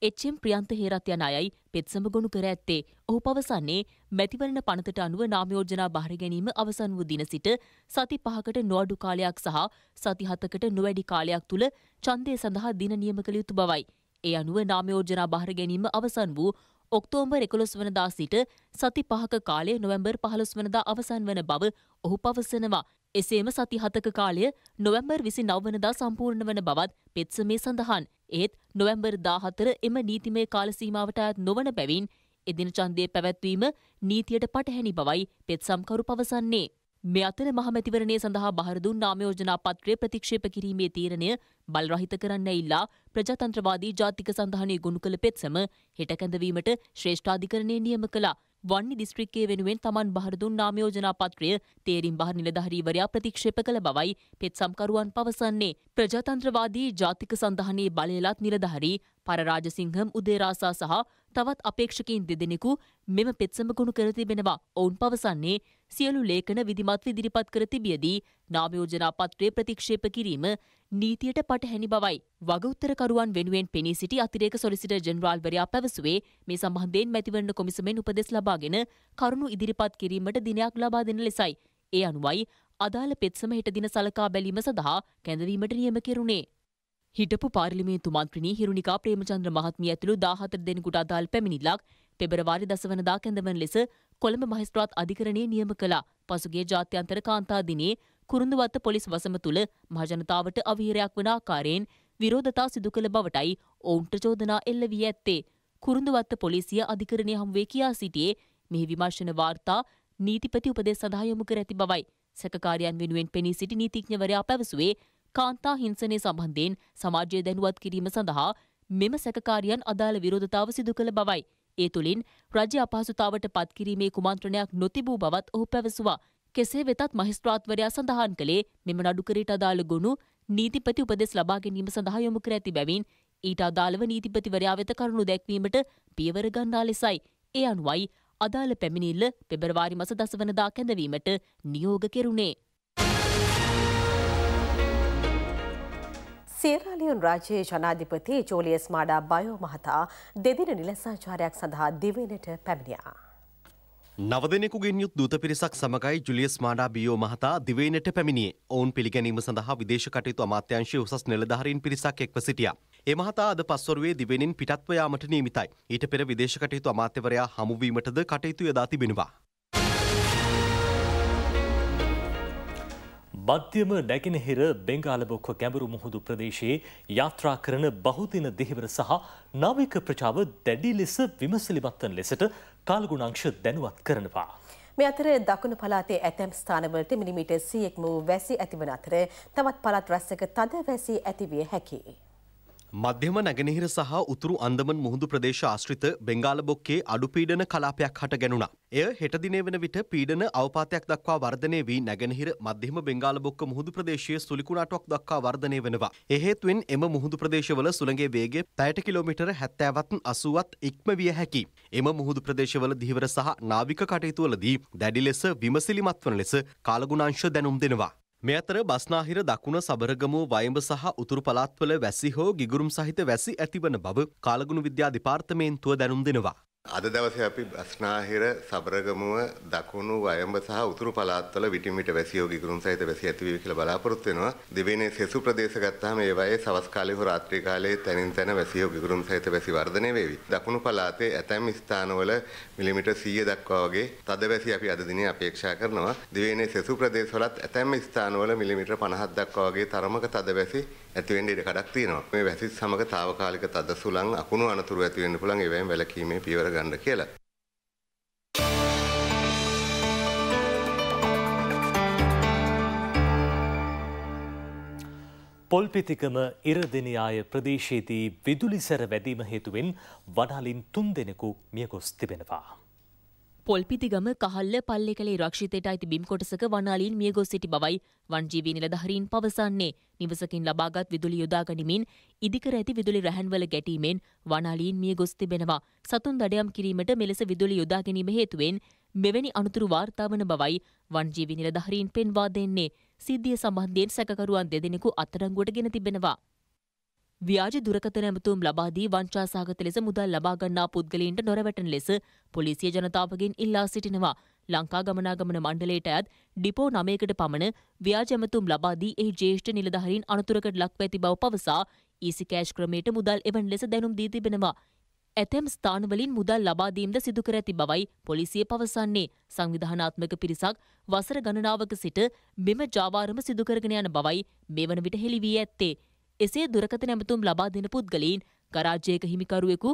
එච්චම් ප්‍රියන්ත හේරත් යන අයයි පෙත්සම ගොනු කර ඇත්තේ. ඔහු පවසන්නේ මැතිවරණ පනතට අනුව නාමයෝජනා බාර ගැනීම අවසන් වූ දින සිට සති පහකට නොඅඩු කාලයක් සහ සති හතකට නොවැඩි කාලයක් තුළ ඡන්දය සඳහා දින නියම කළ යුතු බවයි. ඒ අනුව නාමයෝජනා බාර ගැනීම අවසන් වූ ඔක්තෝම්බර් එකොළොස් වනදා සිට සති පහක කාලය නොවැම්බර් පහළොස් වනදා අවසන් වන බව ඔහු පවසනවා. එසේම සති හතක කාලය නොවැම්බර් විසි නවවනදා සම්පූර්ණ වන බවත් පෙත්සමේ සඳහන් ඒත් නොවැම්බර් දාහතර එම නීතිමය කාලසීමාවට අයත් නොවන බැවින් එදින චන්දය පැවැත්වීම නීතියට පටහැනි බවයි පෙත්සම්කරු පවසන්නේ. මෙ අතර මහමැතිවරණය සඳහා බහරදුන් නාමයෝජනා පත්‍රය ප්‍රතික්ෂේප කිරීමේ තීරණය බල්රහිත කරන්න ඉල්ලා ප්‍රජතන්ත්‍රවාදී ජාතික සඳහනය ගුණු කළ පෙත්සම හෙටකැඳවීමට ශ්‍රේෂ්ඨාධිකරණය නියම කලා වන්නි දිස්ත්‍රික්කයේ වෙනුවෙන් තමන් බහර දුන් නාමයෝජනා පත්‍රය තේරීම් බහර නිලධාරීවරයා ප්‍රතික්ෂේප කළ බවයි පෙත්සම්කරුවන් පවසන්නේ. ප්‍රජාතන්ත්‍රවාදී ජාතික සඳහනයේ බලයලත් නිලධාරී පරරාජසිංහම් උදේරාසා සහ තවත් අපේක්ෂකින් දෙදෙනෙකු මෙම පෙත්සම ගුණ කර තිබෙනවා. ඔවුන් පවසන්නේ සියලු ලේඛන විධිමත්ව ඉදිරිපත් කර තිබියදී නාම යෝජනා පත්‍රය ප්‍රතික්ෂේප කිරීම නීතියට පටහැනි බවයි. වගඋත්තරකරුවන් වෙනුවෙන් පෙනී සිටි අතිරේක සොලිසිටර් ජෙනරාල්වරයා පැවසුවේ මේ සම්බන්ධයෙන් මැතිවරණ කොමිසමෙන් උපදෙස් ලබාගෙන කරුණු ඉදිරිපත් කිරීමට දිනයක් ලබා දෙන ලෙසයි. ඒ අනුවයි අදාළ පෙත්සම හෙට දින සලකා බැලීම සඳහා කැඳවීමට නියම කෙරුණේ. හිටපු පාර්ලිමේන්තු මන්ත්‍රණී හිරුණිකා ප්‍රේමචන්ද්‍ර මහත්මිය ඇතුළු 14 දෙනෙකුට අදාළ පැමිණිල්ලක් පෙබරවාරි දසවනදා කැඳවන ලෙස කොළඹ මහිස්ත්‍රාත් අධිකරණය නියම කළා. පසුගේ ජාත්‍යන්තර කාන්තා දිනේ කුරුඳුවත්ත පොලිස් වසම තුළ මහජනතාවට අවහිරයක් වන ආකාරයෙන් විරෝධතා සිදු කළ බවටයි ඔවුන්ට චෝදනා එල්ල වී ඇත්තේ. කුරුඳුවත්ත පොලිසිය අධිකරණය හමුවේ කියා සිටියේ මෙහි විමර්ශන වාර්තා නීතිපති උපදෙස් සඳහා යොමු කර ඇති බවයි. සැකකාරයන් වෙනුවෙන් පෙනී සිටි නීතිඥවරයා පැවසුවේ කාන්තා හිංසනය සම්බන්ධයෙන් සමාජය දැනුවත් කිරීම සඳහා මෙම සැකකාරයන් අදාළ විරෝධතාව සිදු කළ බවයි. ඒ තුළින් රජ අපහසුතාවට පත්කිරීමේ කුමන්ත්‍රණයක් නොතිබූ බවත් ඔහු පැවසවා. කෙසේ වෙතත් මහිස්ත්‍රාත්වරයා සඳහන් කළේ මෙම නඩුකරට අදාළ ගොුණු නීතිපති උපදෙස් ලබා ගැනීම සඳහා යොමු කර ඇති බැවින් ඊට අදාළව නීතිපතිවරයා වෙත කරුණු දැක්වීමට පියවර ගන්නා ලෙසයි. ඒ අනුවයි අදාළ පැමිණිල්ල පෙබරවාරි මස දසවනදා කැඳවීමට නියෝග කෙරුණේ. සේරාලියුන් රාජයේ ජනාධිපති ජෝලියස් මාඩා බයෝ මහතා දෙදින නිලසාචාරයක් සඳහා දිවෙනට පැමිණියා. නවදෙනෙකුගෙන් යුත් දූත පිරිසක් සමගයි ජුලියස් මාඩා බියෝ මහතා දිවයිනට පැමිණියේ. ඔවුන් පිළිගැනීම සඳහා විදේශ කටයුතු අමාත්‍යංශයේ උසස් නිලධාරීන් පිරිසක් එක්ව සිටියා. එමහතා අද පස්වරුවේ දිවෙනින් පිටත්ව යාමට නියමිතයි. ඊට පෙර විදේශ කටයුතු අමාත්‍යවරයා හමුවීමටද කටයුතු යොදා තිබෙනවා. මධ්‍යම නැගෙනහිර බෙංගාලබොක්ව ගැඹුරු මුහුදු ප්‍රදේශයේ යාත්‍රා කරන බහුදින දෙහිවර සහ නාවික ප්‍රජාව දැඩි ලෙස විමසිලිමත්වන ලෙසට කාල්ගුණංශ දැනුවත් කරනවා. මේ අතර දකුණු පලාතේ ඇතැම් ස්ථානවලට මිනිමීට සියෙක්ම වූ වැසි ඇතිවන අතර තවත් පළත් රැස්සක තද වැසි ඇතිවිය හැකි. මධ්‍යම නැගෙනහිර සහ උතුරු අන්දමන් මුහුදු ප්‍රදේශ ආශ්‍රිත බෙංගාල බොක්කේ අඩුපීඩන කලාපයක් හට ගැනුණා. එය හෙට දිනේ වන විට පීඩන අවපාතයක් දක්වා වර්ධනය වී නැගෙනහිර මධ්‍යම බෙංගාල බොක්ක මුහුදු ප්‍රදේශයේ සුලිකුණාටුවක් දක්වා වර්ධනය වෙනවා. එහෙත්වෙන් එම මුහුදු ප්‍රදේශවල සුළඟේ වේගය පැයට කිලෝමීටර 70ත් 80ත් ඉක්ම විය හැකි. එම මුහුදු ප්‍රදේශවල දිවිවර සහ නාවික කටයුතුවලදී දැඩි ලෙස විමසිලිමත් වන ලෙස කාලගුණාංශ දැනුම් දෙනවා. මේ අතර බස්නාහිර දකුණ සබරගමු වයඹ සහ උතුරු පළාත්වල වැසි හෝ ගිගුරුම් සහිත වැසි ඇතිවන බව කාලගුණ විද්‍යා දෙපාර්තමේන්තුව දැනුම් දෙනවා. අද දවසේ අපි බස්නාහිර සබරගමුව දකුණු වයඹ සහ උතුරු පළාත්වල විටින් විට වැසියෝ ගිගුරුන් සහිත වැසි ඇතිවීම කියලා බලාපොරොත්තු වෙනවා. දෙවෙනි සෙසු ප්‍රදේශ ගත්තාම ඒ වගේ සවස් කාලේ හෝ රාත්‍රී කාලේ තනින් තන වැසියෝ ගිගුරුන් සහිත වැසි වර්ධනය වේවි. දකුණු පළාතේ ඇතැම් ස්ථානවල මිලිමීටර් 100 දක්වා වගේ තද වැසි අපි අද දිනේ අපේක්ෂා කරනවා. දෙවෙනි සෙසු ප්‍රදේශවලත් ඇතැම් ස්ථානවල මිලිමීටර් 50 දක්වා වගේ තරමක තද වැසි ඇතිවෙන්න ඉඩ කඩක් තියෙනවා. මේ වැසිත් සමග తాවකාලික තද සුළං අකුණු අනතුරු ඇති වෙන්න පුළුවන් ඒවයින් වැළකීමේ පියවර ගන්න කියලා. පොල්පිතිකම ඉරදෙනියාය ප්‍රදේශයේදී විදුලි සැර වැඩීම හේතුවෙන් වඩාලින් තුන් දෙනෙකු මියගොස් තිබෙනවා. පොල්පිතිගම කහල්ල පල්ලෙ කළේ රක්ෂිතයට අයිති බිම් කොටසක වනාලීන් මියගොස් සිටි බවයි වංජීවී නිලධහරීන් පවසන්නේ. නිවසකින් ලබාගත් විදුලි යොදාගනිමින් ඉදිකර ඇති විදුලි රැහන්වල ගැටීමෙන් වනාලීන් මියගොස් තිබෙනවා. සතුන් දඩයම් කිරීමට මෙලෙස විදුලි යොදාගැනීම හේතුවෙන් මෙවැනි අනතුරු වාර්තාාවන බවයි වංජීවි නිලධහරීන් පෙන්වා දෙන්නේ. සිද්ධිය සම්බන්ධයෙන් සැකරුවන් දෙදෙනෙකු අත්තරංගුවට ගෙන තිබෙනවා. ව්‍යාජ දුරකථන ඇමතුම් ලබා දී වංචාසහගත ලෙස මුදල් ලබා ගන්නා පුද්ගලයින්ට නොරවටන ලෙස පොලිසිය ජනතාවගෙන් ඉල්ලා සිටිනවා. ලංකා ගමනාගමන මණ්ඩලයට අයත් ඩිපෝ නමයකට පමණ ව්‍යාජ ඇමතුම් ලබා දී එහි ජ්‍යෙෂ්ඨ නිලධාරීන් අනතුරකට ලක්ව ඇති බව පවසා ඊසි කෑෂ් ක්‍රමයට මුදල් එවන් ලෙස දැනුම් දී තිබෙනවා. ඇතැම් ස්ථානවලින් මුදල් ලබා දීමද සිදු කර ඇති බවයි පොලිසිය පවසන්නේ. සංවිධානාත්මක පිරිසක් වසර ගණනාවක සිට මෙම ජාවාරම සිදු කරගෙන යන බවයි මේ වන විට හෙළි වී ඇත්තේ. එසේ දුරකත නැමතුම් ලබා දෙන පුද්ගලයින් ගරාජයක හිමිකරුවෙකු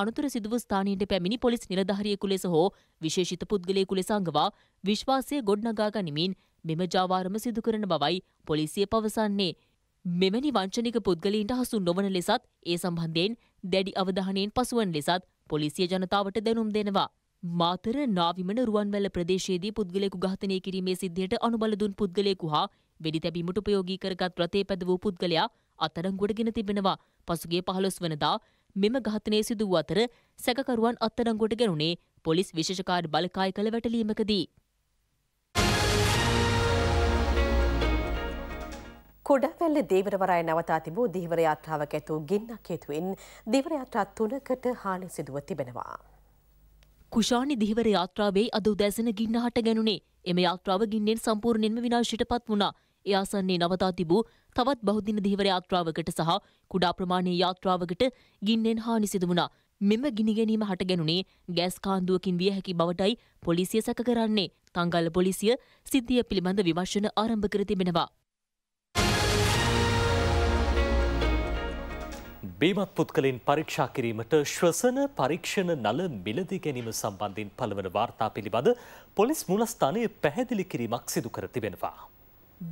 අනතුර සිදුව ස්ථානයට පැමිණි පොලිස් නිලධාරියෙකු ලෙස හෝ විශේෂිත පුද්ගලයෙකු ලෙස අඟවා විශ්වාසය ගොඩනගා ගනිමින් මෙම ජාවාරම සිදු කරන බවයි පොලිසිය පවසන්නේ. මෙවැනි වංචනික පුද්ගලීන්ට හසු නොවන ලෙසත් ඒ සම්බන්ධයෙන් දැඩි අවධානයෙන් පසුවන් ලෙසත් පොලිසිය ජනතාවට දැනුම් දෙනවා. මාතර නාවිමන රුවන්වැල්ල ප්‍රදේශයේදී පුද්ගලයෙකු ඝාතනය කිරීමේ සිද්ධියට අනුබල දුන් පුද්ගලයෙකු හා වෙඩි තැබීමට උපයෝගී කරගත් රථේ පැද වූ පුද්ගලයා අත්අඩංගුවට ගෙන තිබෙනවා. පසුගිය පහළොස් වනදා මෙම ඝාතනය සිදු වූ අතර සැකකරුවන් අත්අඩංගුවට ගැනුණේ පොලිස් විශේෂකාර් බලකාය කළ වැටලීමකදී. කොඩවැල්ල දේවරවරය නවතා තිබූ දීවර යාත්‍රාවක් ඇතු ගින්නක් හේතුවෙන් දීවර යාත්‍රා තුනකට හානි සිදුව තිබෙනවා. කුෂානි දිහිවර යාත්‍රාවේ අද උදැසන ගින්නහට ගැනුනේ එම යාත්‍රාව ගින්නෙන් සම්පූර්ණයෙන්ම විනාශයට පත් වුණා. ඒ ආසන්නයේ නවතා තිබූ තවත් බහුදින දිහිවර යාත්‍රාවකට සහ කුඩා ප්‍රමාණයේ යාත්‍රාවකට ගින්නෙන් හානි සිදු වුණා. මෙම ගිනි ගැනීම හට ගැනුණේ ගෑස් කාන්දුවකින් විය හැකි බවටයි පොලිසිය සැක කරන්නේ. තංගල්ල පොලිසිය සිද්ධිය පිළිබඳ විමර්ශන ආරම්භ කර තිබෙනවා. බීමත් පුද්ගලින් පරීක්ෂා කිරීමට ශ්වසන පරීක්ෂණ නල මිලදී ගැනීම සම්බන්ධින් පළවන වාර්තා පිළිබඳ පොලිස් මුලස්ථානය පැහැදිලි කිරීමක් සිදු කර තිබෙනවා.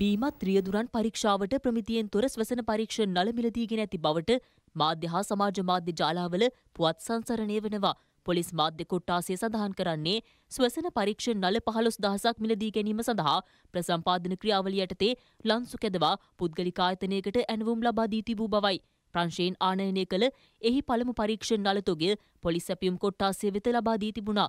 බීමත් රියදුරන් පරීක්ෂාවට ප්‍රමිතියෙන් තොර ස්වසන පරීක්ෂණ නලමිලදීගෙන ඇති බවට මාධ්‍ය හා සමාජ මාධ්‍ය ජාලාවල පුවත් සංසරණය වනවා. පොලිස් මාධ්‍ය කොට්ටාසය සඳහන් කරන්නේ ස්වසන පරීක්ෂණ නල පහළොස් දහසක් මිලදී ගැනීම සඳහා ප්‍රසම්පාදන ක්‍රියාවලිය යටතේ ලන්සු කැදවා පුද්ගලික ආයතනයකට ඇනවුම් ලබා දී තිබූ බවයි. ප්‍රංශයෙන් ආනයනය කළ එහි පළමු පරීක්ෂණ නල තොගය පොලිස් සැපියුම් කොට්ටාසය වෙත ලබා දී තිබුණා.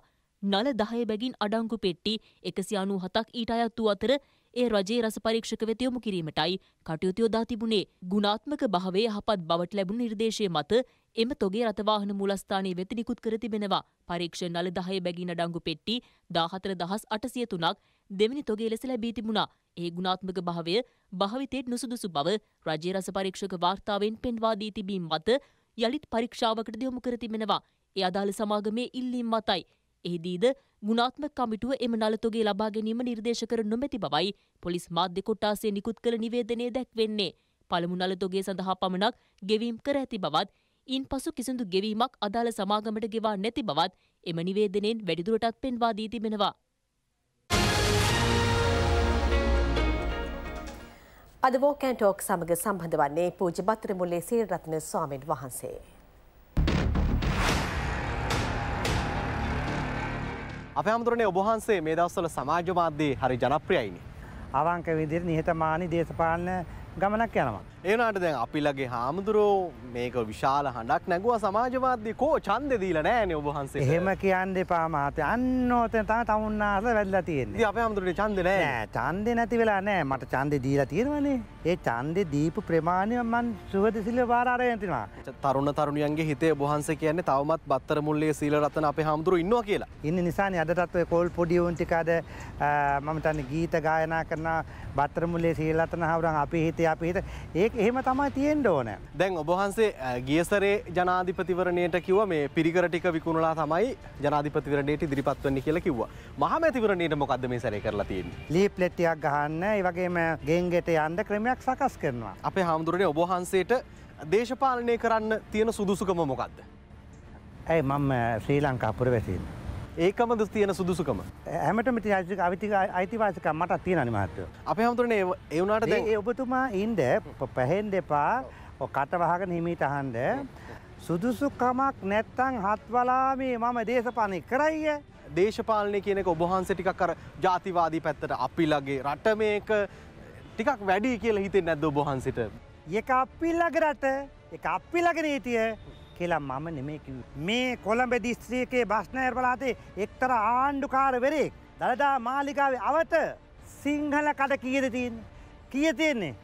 නල දහය බැගින් අඩංගු පෙට්ටි එකසි අනූ හතක් ඊට අයත් වූ අතර ඒ රජයේ රස පරීක්ෂක වෙත යොමු කිරීමටයි කටයුතු යොදා තිබුණේ. ගුණාත්මක භාවයේ යහපත් බවට ලැබුණු නිර්දේශය මත එම තොගේ රථවාහන මුලස්ථානයේ වෙත නිකුත් කර තිබෙනවා. පරීක්ෂණ නල 10 බැගින ඩංගු පෙට්ටි 14303ක් දෙවැනි තොගේ ලෙස ලැබී තිබුණා. ඒ ගුණාත්මක භාවය භාවිතයට නුසුදුසු බව රජයේ රස පරීක්ෂක වාර්තාවෙන් පෙන්වා දී තිබීම මත යළිත් පරීක්ෂාවකට යොමු කර තිබෙනවා. ඒ අදාළ සමාගමේ ඉල්ලීම් මතයි එහිදීද ගුණාත්මක කමිටුව එම නලතොගේ ලබා ගැනීම නිර්දේශ කර නොමැති බවයි පොලිස් මාධ්‍ය කොට්ටාසේ නිකුත් කළ නිවේදනයේ දැක්වෙන්නේ. පළමු නලතොගේ සඳහා පමණක් ගෙවීම් කර ඇති බවත් ඉන් පසු කිසිදු ගෙවීමක් අදාළ සමාගමට ගෙවා නැති බවත් එම නිවේදනයෙන් වැඩිදුරටත් පෙන්වා දී තිබෙනවා. අද වෝකෑන්ටෝක් සමඟ සම්බඳ වන්නේ පූජ බත්‍රමුල්ලේ සේරත්න ස්වාමෙන් වහන්සේ. අප හමුදුරනේ ඔබහන්සේ මේ දවස්වල සමාජ මාධ්‍යයේ හරි ජනප්‍රියයිනි. අවංක විදිහට නිහතමානී දේශපාලන ගමනක් යනවා. ඒනට දැන් අපිලගේ හාමුදුරෝ මේක විශාල හඬක් නැගුව සමාජවාදය කෝ චන්ද දීල නෑන ඔබහන්සේ එහෙම කියන්න එපා මාත අන්නෝතන තා තමුන්නාස වැල්ලා තියෙන්නේ අප හමුදුරට චන්ද නෑ චන්ද නැති වෙලා නෑ මට චන්ද දීලා තියෙනවනේ ඒ චන්ද දීපු ප්‍රමාණය මන් සුවදසිල වාරය ඇතිවා තරුණ තරුණියන්ගේ හිතේ බහන්ස කියන්නේ තවමත් බත්තර මුල්ලේ සීල රතන අප හමුදුරු ඉන්නවා කියලා ඉන්න නිසාන අදටත්ව කෝල් පොඩියවුන්ටිකද මමතන්න ගීත ගායනා කරන බත්තරමුල්ලේ සීලතන හවරන් අපි හිතේ අපි හිත ඒ එහෙම තමයි තියෙන්ට ඕන. දැන් ඔබහන්සේ ගියසරේ ජනාධිපතිවරණයට කිව මේ පිරිකරටික විකුණලා තමයි ජනාධිපතිවරණයට දිරිපත්වන්නේ කියලා කිව්වා මහමැතිවරණයට මොකක්ද මේ සැරේ කරලා තියෙන්. ලී පලෙට්ටියක් ගහන්න වගේම ගෙන්ගෙට යන්ද ක්‍රමයක් සකස් කරනවා. අපේ හාමුදුරනේ ඔබහන්සේට දේශපාලනය කරන්න තියෙන සුදුසුකම මොකක්ද. ඇයි මම ශ්‍රී ලංකාපුර වැසින්න. ඒකමද තියෙන සුදුසුකම හැමටම ති අවිති අයිතිවාසික මට තියෙන අනිමහත්ත. අප හමුතුරන ඒවුණට ඒ ඔබතුමා ඉන්ඩ පැහෙන් දෙපා කටවහගෙන හිමීට අහන්ඩ සුදුසුකමක් නැත්තං හත්වලා මේ මම දේශපානය කරයිය. දේශපාලනය කියනෙක ඔබහන්ස ටිකක් කර ජාතිවාදී පැත්තට අපි ලගේ රට මේක ටිකක් වැඩි කියල හිතේ නැද්ද ඔබහන්සිට. එක අපිල්ලග රට එක අපිල්ලග නීතිය කියලා මම නෙමේ කිව්වේ. මේ කොළඹ දිස්ත්‍රික්කයේ බස්නායර පළාතේ එක්තරා ආණ්ඩුකාරවරයෙක් දළදා මාලිගාවේ අවට සිංහල කඩ කීයද තියෙන්නේ? කීය තියෙන්නේ?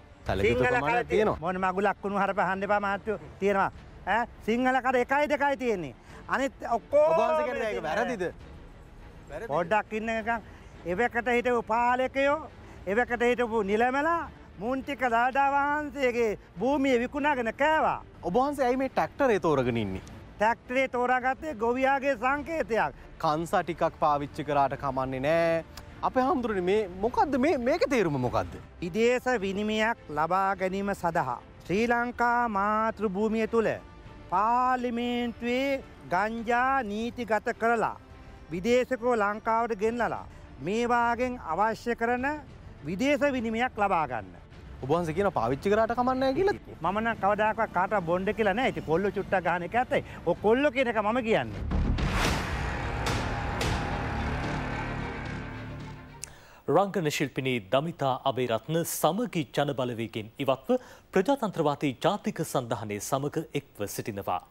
සිංහල කඩ තියෙනවා. මොන මගුලක් වුණු හරප හන්න එපා මහත්තයෝ තියෙනවා. ඈ සිංහල කඩ එකයි දෙකයි තියෙන්නේ. අනිත් ඔක්කොම ඔබ වහන්සේ කියන්නේ ඒක වැරදිද? පොඩ්ඩක් ඉන්නකම් එවකට හිටපු පාලකයෝ එවකට හිටපු නිලමලා මුන්ටික දාඩා වහන්සේගේ භූමිය විකුණාගෙන කෑවා. ඔබහන්සේ ඇයි මේ ටැක්ටරේ තෝරගෙනඉන්නේ. ටැක්ටරේ තෝරාගත්තේ ගොවියාගේ සංකේතයක්. කන්සා ටිකක් පාවිච්චි කරාට කමන්නේ නෑ. අප හාමුදුරන මේ මොකක්ද මේක තේරුම මොකක්ද. විදේශ විනිමයක් ලබා ගැනීම සඳහා. ශ්‍රී ලංකා මාතෘ භූමිය තුළ පාලිමේන්තුවේ ගංජා නීතිගත කරලා. විදේශකෝ ලංකාවට ගෙන්නලා. මේවාගෙන් අවශ්‍ය කරන විදේශ විනිමයක් ලබාගන්න. ඔබහන්ස කියන පාවිච්චි කරට කමන්න කියල මන කවදක් කාට බොන්ඩ කියලන ඇති කොල්ල චුට්ට ගන එක ඇතයි ඔ කොල්ල කියනක මම කියන්න. රංගන ශිල්පිනී දමිතා අබේරත්න සමගී ජනබලවයකින් ඉවත්ව ප්‍රජාතන්ත්‍රවාතී ජාතික සඳහනය සමඟ එක්ව සිටිනවා.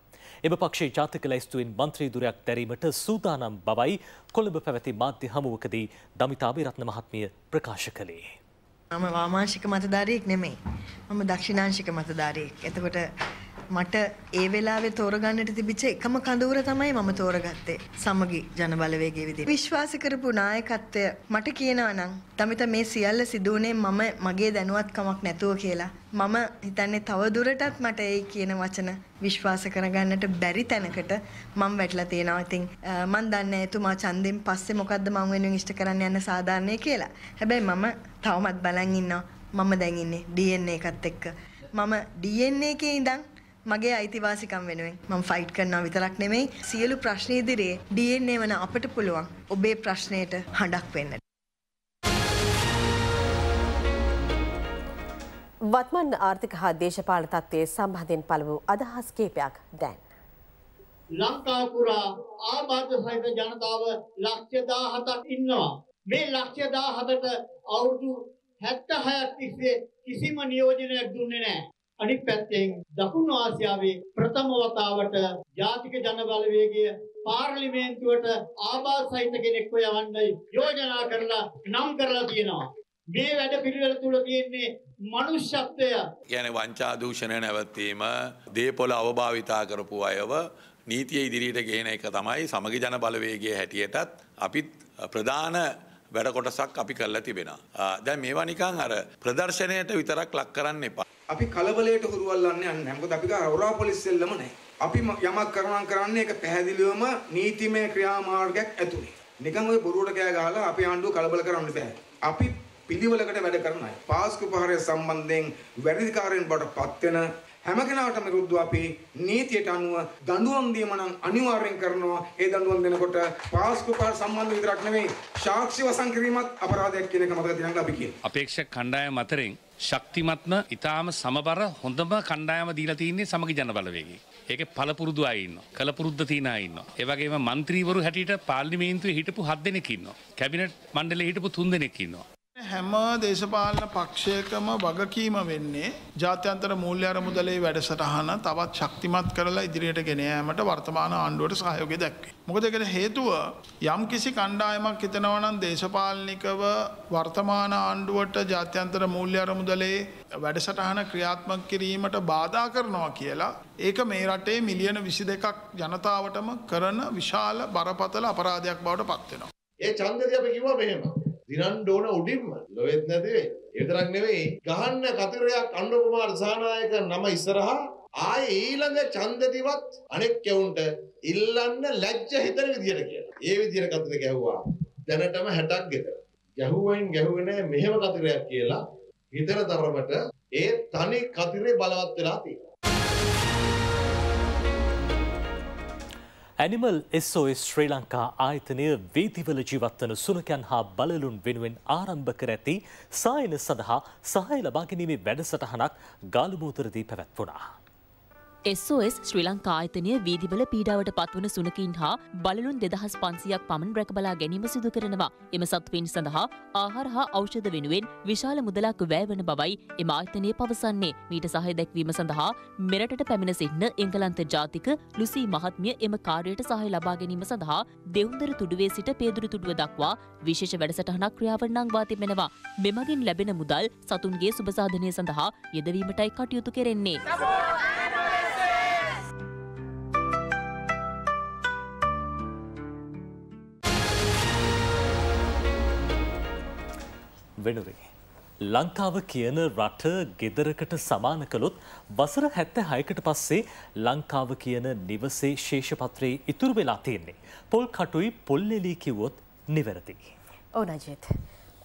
එම පක්ෂේ ජාතික ලැස්තුවෙන් මන්ත්‍රීදුරයක් දැරීමට සූදානම් බවයි කොළඹ පැවැති මාධ්‍ය හමුවකදී දමිතා අබේරත්න මහත්මිය ප්‍රකාශ කළේ. මම වාමාංශික මතධාරයෙක් නෙමෙයි. මම දක්ෂිණාංශික මතධාරයෙක්. එතකොට මට ඒ වෙලාවේ තෝරගන්නට තිබිච්ච එකම කඳවුර තමයි මම තෝරගත්තේ. සමගි ජනබලවේගයේ විදිහට. විශ්වාස කරපු නායකත්වය මට කියනවා නම් තමත මේ සියල්ල සිදු වුණේ මම මගේ දැනුවත්කමක් නැතුව කියලා. මම හිතන්නේ තව දුරටත් මට ඒ කියන වචන විශ්වාස කරගන්නට බැරි තැනකට මම වැටලා තියෙනවා. ඉතින් මම දන්නේ එතුමා ඡන්දෙන් පස්සේ මොකද්ද මම වෙනුවෙන් ඉෂ්ට කරන්න යන සාධාරණේ කියලා. හැබැයි මම තවමත් බලන් ඉන්නවා. මම දැන් ඉන්නේ DNA එකත් එක්ක. මම DNA එකේ ඉඳන් මගේ අයිතිවාසිකම් වෙනුවෙන් මම ෆයිට් කරනවා විතරක් නෙමෙයි සියලු ප්‍රශ්න ඉදිරියේ DNA වන අපට පුළුවන් ඔබේ ප්‍රශ්නයට හඬක් වෙන්න. වත්මන් ආර්ථික හා දේශපාල තත්ත්වය සම්බන්ධයෙන් පළවූ අදහස් කීපයක් දැන්. ලංකාපුරා ආබාධ සහිත ජනතාව ලක්ෂ්‍ය දාහතක් ඉන්නවා. මේ ලක්ෂ්‍ය දාහතට අවුරුදු හැත්ත හයක් තිස්සේ කිසිම නියෝජනයක් දුන්නේ නෑ. අනිත් පැත්තෙන් දකුණු ආසියාවේ ප්‍රථම වතාවට ජාතික ජනබලවේගය පාර්ලිමේන්තුවට ආබාධිත කෙනෙක්ව යවන්නයි යෝජනා කරලා නම් කරලා තියෙනවා. මේ වැඩ පිළිවෙල තුල තියෙන්නේ මනුෂ්‍යත්වය. කියන්නේ වංචා දූෂණය නැවැත්වීම, දේපොළ අවභාවිතා කරපු අයව නීතිය ඉදිරියට ගෙන එක තමයි සමගි ජන බලවේගයේ හැටියටත් අපිත් ප්‍රධාන වැඩ කොටසක් අපි කරලා තිබෙනවා. දැන් මේවා නිකන් අර ප්‍රදර්ශනයට විතරක් ලක් කරන්න එපා. අපි කලබලයට හුරුවල්ලන්න යන්නේ මොකද අපි ගා හොරා පොලිස් සෙල්ලම නැහැ. අපි යමක් කරනවා කරන්නේ ඒක පැහැදිලිවම නීතිමය ක්‍රියාමාර්ගයක් ඇතුලේ. නිකන් ওই බොරුවට කෑ ගහලා අපි ආණ්ඩුව කලබල කරන්න බෑ. අපි පිළිවෙලකට වැඩ කරන අය. පාස්කු ප්‍රහාරය සම්බන්ධයෙන් වැඩිකාරයන් බවට පත් වෙන හැම කෙනාටම විරුද්ධව අපි නීතියට අනුව දඬුවම් දීම නම් අනිවාර්යෙන් කරනවා. ඒ දඬුවම් දෙනකොට පාස්කු ප්‍රහාර සම්බන්ධ විතරක් නෙවෙයි සාක්ෂි වසන් කිරීමත් අපරාධයක් කියන එක මතක තියාගන්න අපි කියනවා. අපේක්ෂක කණ්ඩායම අතරින් ශක්තිමත්ම ඉතාම සමබර හොඳම කණ්ඩායම දීලා තින්නේ සමගි ජන බලවේගයේ. ඒකේ පළපුරුදු අය ඉන්නවා. කලපුරුද්ද තියෙන අය ඉන්නවා. ඒ වගේම മന്ത്രിවරු හැටියට පාර්ලිමේන්තුවේ හිටපු 7 දෙනෙක් ඉන්නවා. කැබිනට් මණ්ඩලයේ හිටපු 3 දෙනෙක් ඉන්නවා. හැම දේශපාලන පක්ෂයකම වගකීම වෙන්නේ ජාත්‍යන්තර මූල්‍ය අරමුදලේ වැඩසටහන තවත් ශක්තිමත් කරලා ඉදිරියට ගෙන යාමට වර්තමාන ආණ්ඩුවට සහයෝගය දැක්වේ. මොකද ඒකට හේතුව යම්කිසි කණ්ඩායමක් හිතනවා නම් දේශපාලනිකව වර්තමාන ආණ්ඩුවට ජාත්‍යන්තර මූල්‍ය අරමුදලේ වැඩසටහන ක්‍රියාත්මක කිරීමට බාධා කරනවා කියලා ඒක මේ රටේ මිලියන 22ක් ජනතාවටම කරන විශාල බරපතල අපරාධයක් බවට පත් වෙනවා. ඒ ඡන්දදී අපි කිව්වා මෙහෙම දිනන්න ඕන උඩින්ම ලොවෙත් නැති ඒ විතරක් නෙවෙයි ගහන්න කතරයක් අනුර කුමාර සානායක නම ඉස්සරහා ආයේ ඊළඟ ඡන්දදිවත් අනෙක් කෙවුන්ට ඉල්ලන්න ලැජ්ජ හිතන විදියට කියලා. ඒ විදියට කතර ගැහුවා. දැනටම 60ක් ගෙදර. ගැහුවෙන් ගැහුවේ නැහැ මෙහෙම කතරයක් කියලා හිතන තරමට ඒ තනි කතරේ බලවත් වෙලා තියෙනවා. ඇනිමල් SOS ශ්‍රී ලංකා ආයතනය වේදිවල ජීවත්වන සුනකැන් හා බලලුන් වෙනුවෙන් ආරම්භ කර ඇති සායන සඳහා සහය ලබාගැනීමේ වැඩසටහනක් ගාලමූතරදී පැවැත්වුණා. SOS ශ්‍රී ලංකා ආයතනය වීදිබල පීඩාවට පත්වන සුනකින් හා බලලුන් දෙදහස් පන්සියක් පමණ රැකබලා ගැනීම සිදු කරනවා. එම සත්වීන් සඳහා ආහාර හා ඖෂධ වෙනුවෙන් විශාල මුදලක් වැයවන බවයි එම ආයතනය පවසන්නේ. මීට සහය දැක්වීම සඳහා මෙරටට පැමිණ සිටින එංගලන්ත ජාතික ලුසී මහත්මිය එම කාර්යයට සහය ලබා ගැනීම සඳහා දෙවුන්දර තුඩුවේ සිට පේදුරු තුඩුව දක්වා විශේෂ වැඩසටහනක් ක්‍රියාවට නංවා තිබෙනවා. මෙමගින් ලැබෙන මුදල් සතුන්ගේ සුබසාධනය සඳහා යෙදවීමටයි කටයුතු කෙරෙන්නේ. වෙනුවේ. ලංකාව කියන රට ගෙදරකට සමාන කළොත් වසර හැත්ත හයකට පස්සේ ලංකාව කියන නිවසේ ශේෂපත්‍රයේ ඉතුරු වෙලා තියෙන්නේ. පොල් කටුයි පොල්ලෙලී කිව්වොත් නිවැරදි. ඕනජෙත්.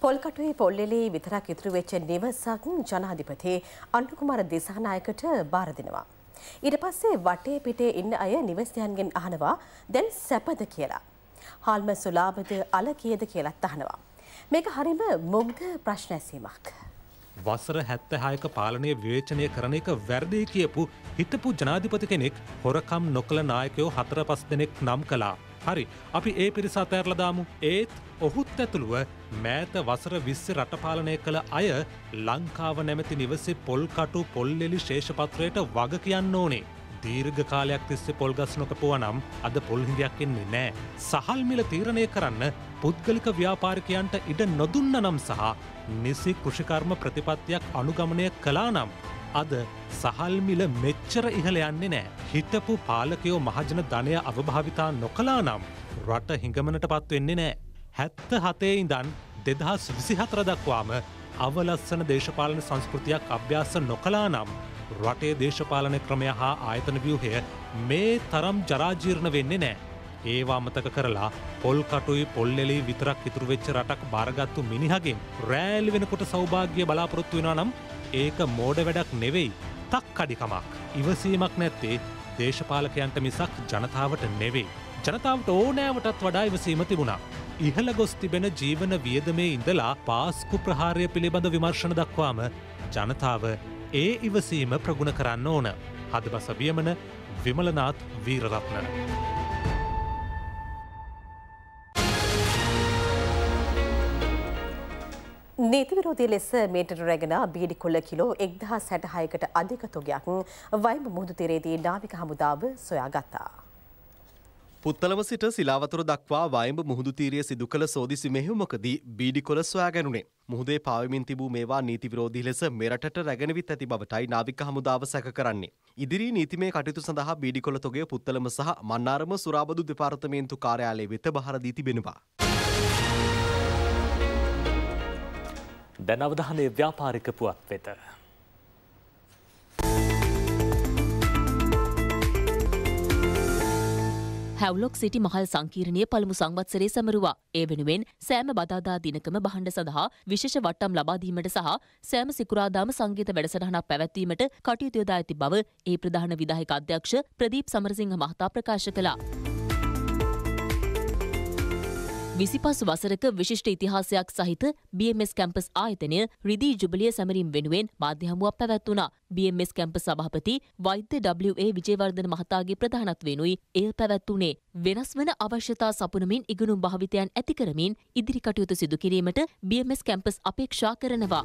පොල්කටුවේ පොල්ලෙලී විතරක් ඉතුරු වෙච්ච නිවසක් ජනාධිපති අන්ඩුකුමර දිසානායකට බාරදිනවා. ඊට පස්සේ වටේ පිටේ ඉන්න අය නිවස්යන්ගෙන් අහනවා දැන් සැපද කියලා. හල්ම සුලාබද අල කියද කියලත් අහනවා. මේක හරිම මොග්ග ප්‍රශ්න ඇසීමක්. වසර හැත්තහායක පාලනය විවේචනය කරන එක වැරදිී කියපු හිතපු ජනාධිපති කෙනෙක් හොරකම් නොකළ නායකයෝ හතර පස් දෙනෙක් නම් කලා. හරි අපි ඒ පිරිස අතඇරලදාමු ඒත් ඔහුත් ඇතුළුව මෑත වසර විස්සි රටපාලනය කළ අය ලංකාව නැමැති නිවසි පොල්කටු පොල්ලෙලි ශේෂපත්‍රයට වග කියන්න ඕනේ. දීර්ඝ කාලයක් තිස්සේ පොල්ගස් නොකපුව නම් අද පොල්හිඳයක් එන්නේ නෑ. සහල්මිල තීරණය කරන්න පුද්ගලික ව්‍යාපාරිකයන්ට ඉඩ නොදුන්න නම් සහ නිසි කෘෂිකර්ම ප්‍රතිපත්තියක් අනුගමනය කලා නම්. අද සහල්මිල මෙච්චර ඉහළ යන්නේ නෑ. හිටපු පාලකයෝ මහජන ධනය අවභාවිතා නොකලා නම් රට හිඟමනට පත්වෙන්නේ නෑ. හැත්ත හතේ ඉඳන් දෙදහස් විසිහතර දක්වාම අවලස්සන දේශපාලන සංස්කෘතියක් අභ්‍යාස නොකලා නම් රටේ දේශපාලන ක්‍රමය හා ආයතන ව්‍යූහය මේ තරම් ජරාජීර්ණ වෙන්නේ නෑ. ඒවා අමතක කරලා පොල් කටුයි පොල්ලෙලි විතරක් ඉතුරුවෙච්ච රටක් බාරගත්තු මිනිහගෙන් රෑල් වෙනකොට සෞභාග්‍ය බලාපොරොත්තු වෙන නම් ඒක මෝඩ වැඩක් නෙවෙයි තක් කඩිකමක්. ඉවසීමක් නැත්තේ දේශපාලකයන්ට මිසක් ජනතාවට නෙවෙයි. ජනතාවට ඕනෑවටත් වඩා ඉවසීම තිබුණා. ඉහළ ගොස් තිබෙන ජීවන වියදමේ ඉඳලා පාස්කු ප්‍රහාරය පිළිබඳ විමර්ශණ දක්වාම ජනතාව ඒ ඉවසීම ප්‍රගුණ කරන්න ඕන. හදබස වියමන විමලනාත් වීරරත්න. නීතිවිරෝධී ලෙස මේටට රැගෙන බීඩි කොල්ල කිලෝ එක්දහා සැටහයකට අධික තුගයක් වයිම මුහුදු තිරේදී නාවික හමුදාව සොයා ගත්තා. පුත්තලව සිට සිලාවතර දක්වා වයඹ මුහුදු තීරය සිදු කළ සෝදිසි මෙහෙමකදී බීඩි කොළ සොයාගැනුනේ. මුහුදේ පාවමින් තිබූ මේවා නීති විරෝධී ලෙස මෙරටට රැගෙනවිත් ඇති බවටයි නාවික හමුදාව සැක කරන්නේ. ඉදිරි නීතිමය කටයුතු සඳහා බීඩි කොළ තොගේ පුත්තලම සහ මන්නාරම සුරාබදු දෙපාර්තමේන්තු කාර්යාලය වෙත බහර දී තිබෙනවා. දැන් අවධානය ව්‍යාපාරික පුවත් වෙත. හැවලොක් සිටි මහල් සංකීර්ණය පළමු සංවත්සරේ සැමරුවා. ඒ වෙනුවෙන් සෑම බදාදා දිනකම බහඬ සඳහා විශේෂ වට්ටම් ලබාදීමට සහ සෑම සිකුරාදාම සංගීත වැඩසටහනක් පැවැත්වීමට කටයුතු යොදා ඇති බව ඒ ප්‍රධාන විධායක අධ්‍යක්ෂ ප්‍රදීප් සමරසිංහ මහතා ප්‍රකාශ කළා. විසිපස් වසරක විශිෂ්ට ඉතිහාසයක් සහිත BMS කැම්පස් ආයතනය රිදී ජුබලිය සැමරීම් වෙනුවෙන් මාධ්‍යහමුවක් පැවැත්වුණා. BMS කැම්පස් සභාපති වෛද්‍ය WA විජේවර්ධන මහතාගේ ප්‍රධානත්වෙනුයි එය පැවැත්වුණේ. වෙනස් වන අවශ්‍යතා සපුනමින් ඉගුණුම් භාවිතයන් ඇති කරමින් ඉදිරි කටයුතු සිදු කිරීමට BMS කැම්පස් අපේක්ෂා කරනවා.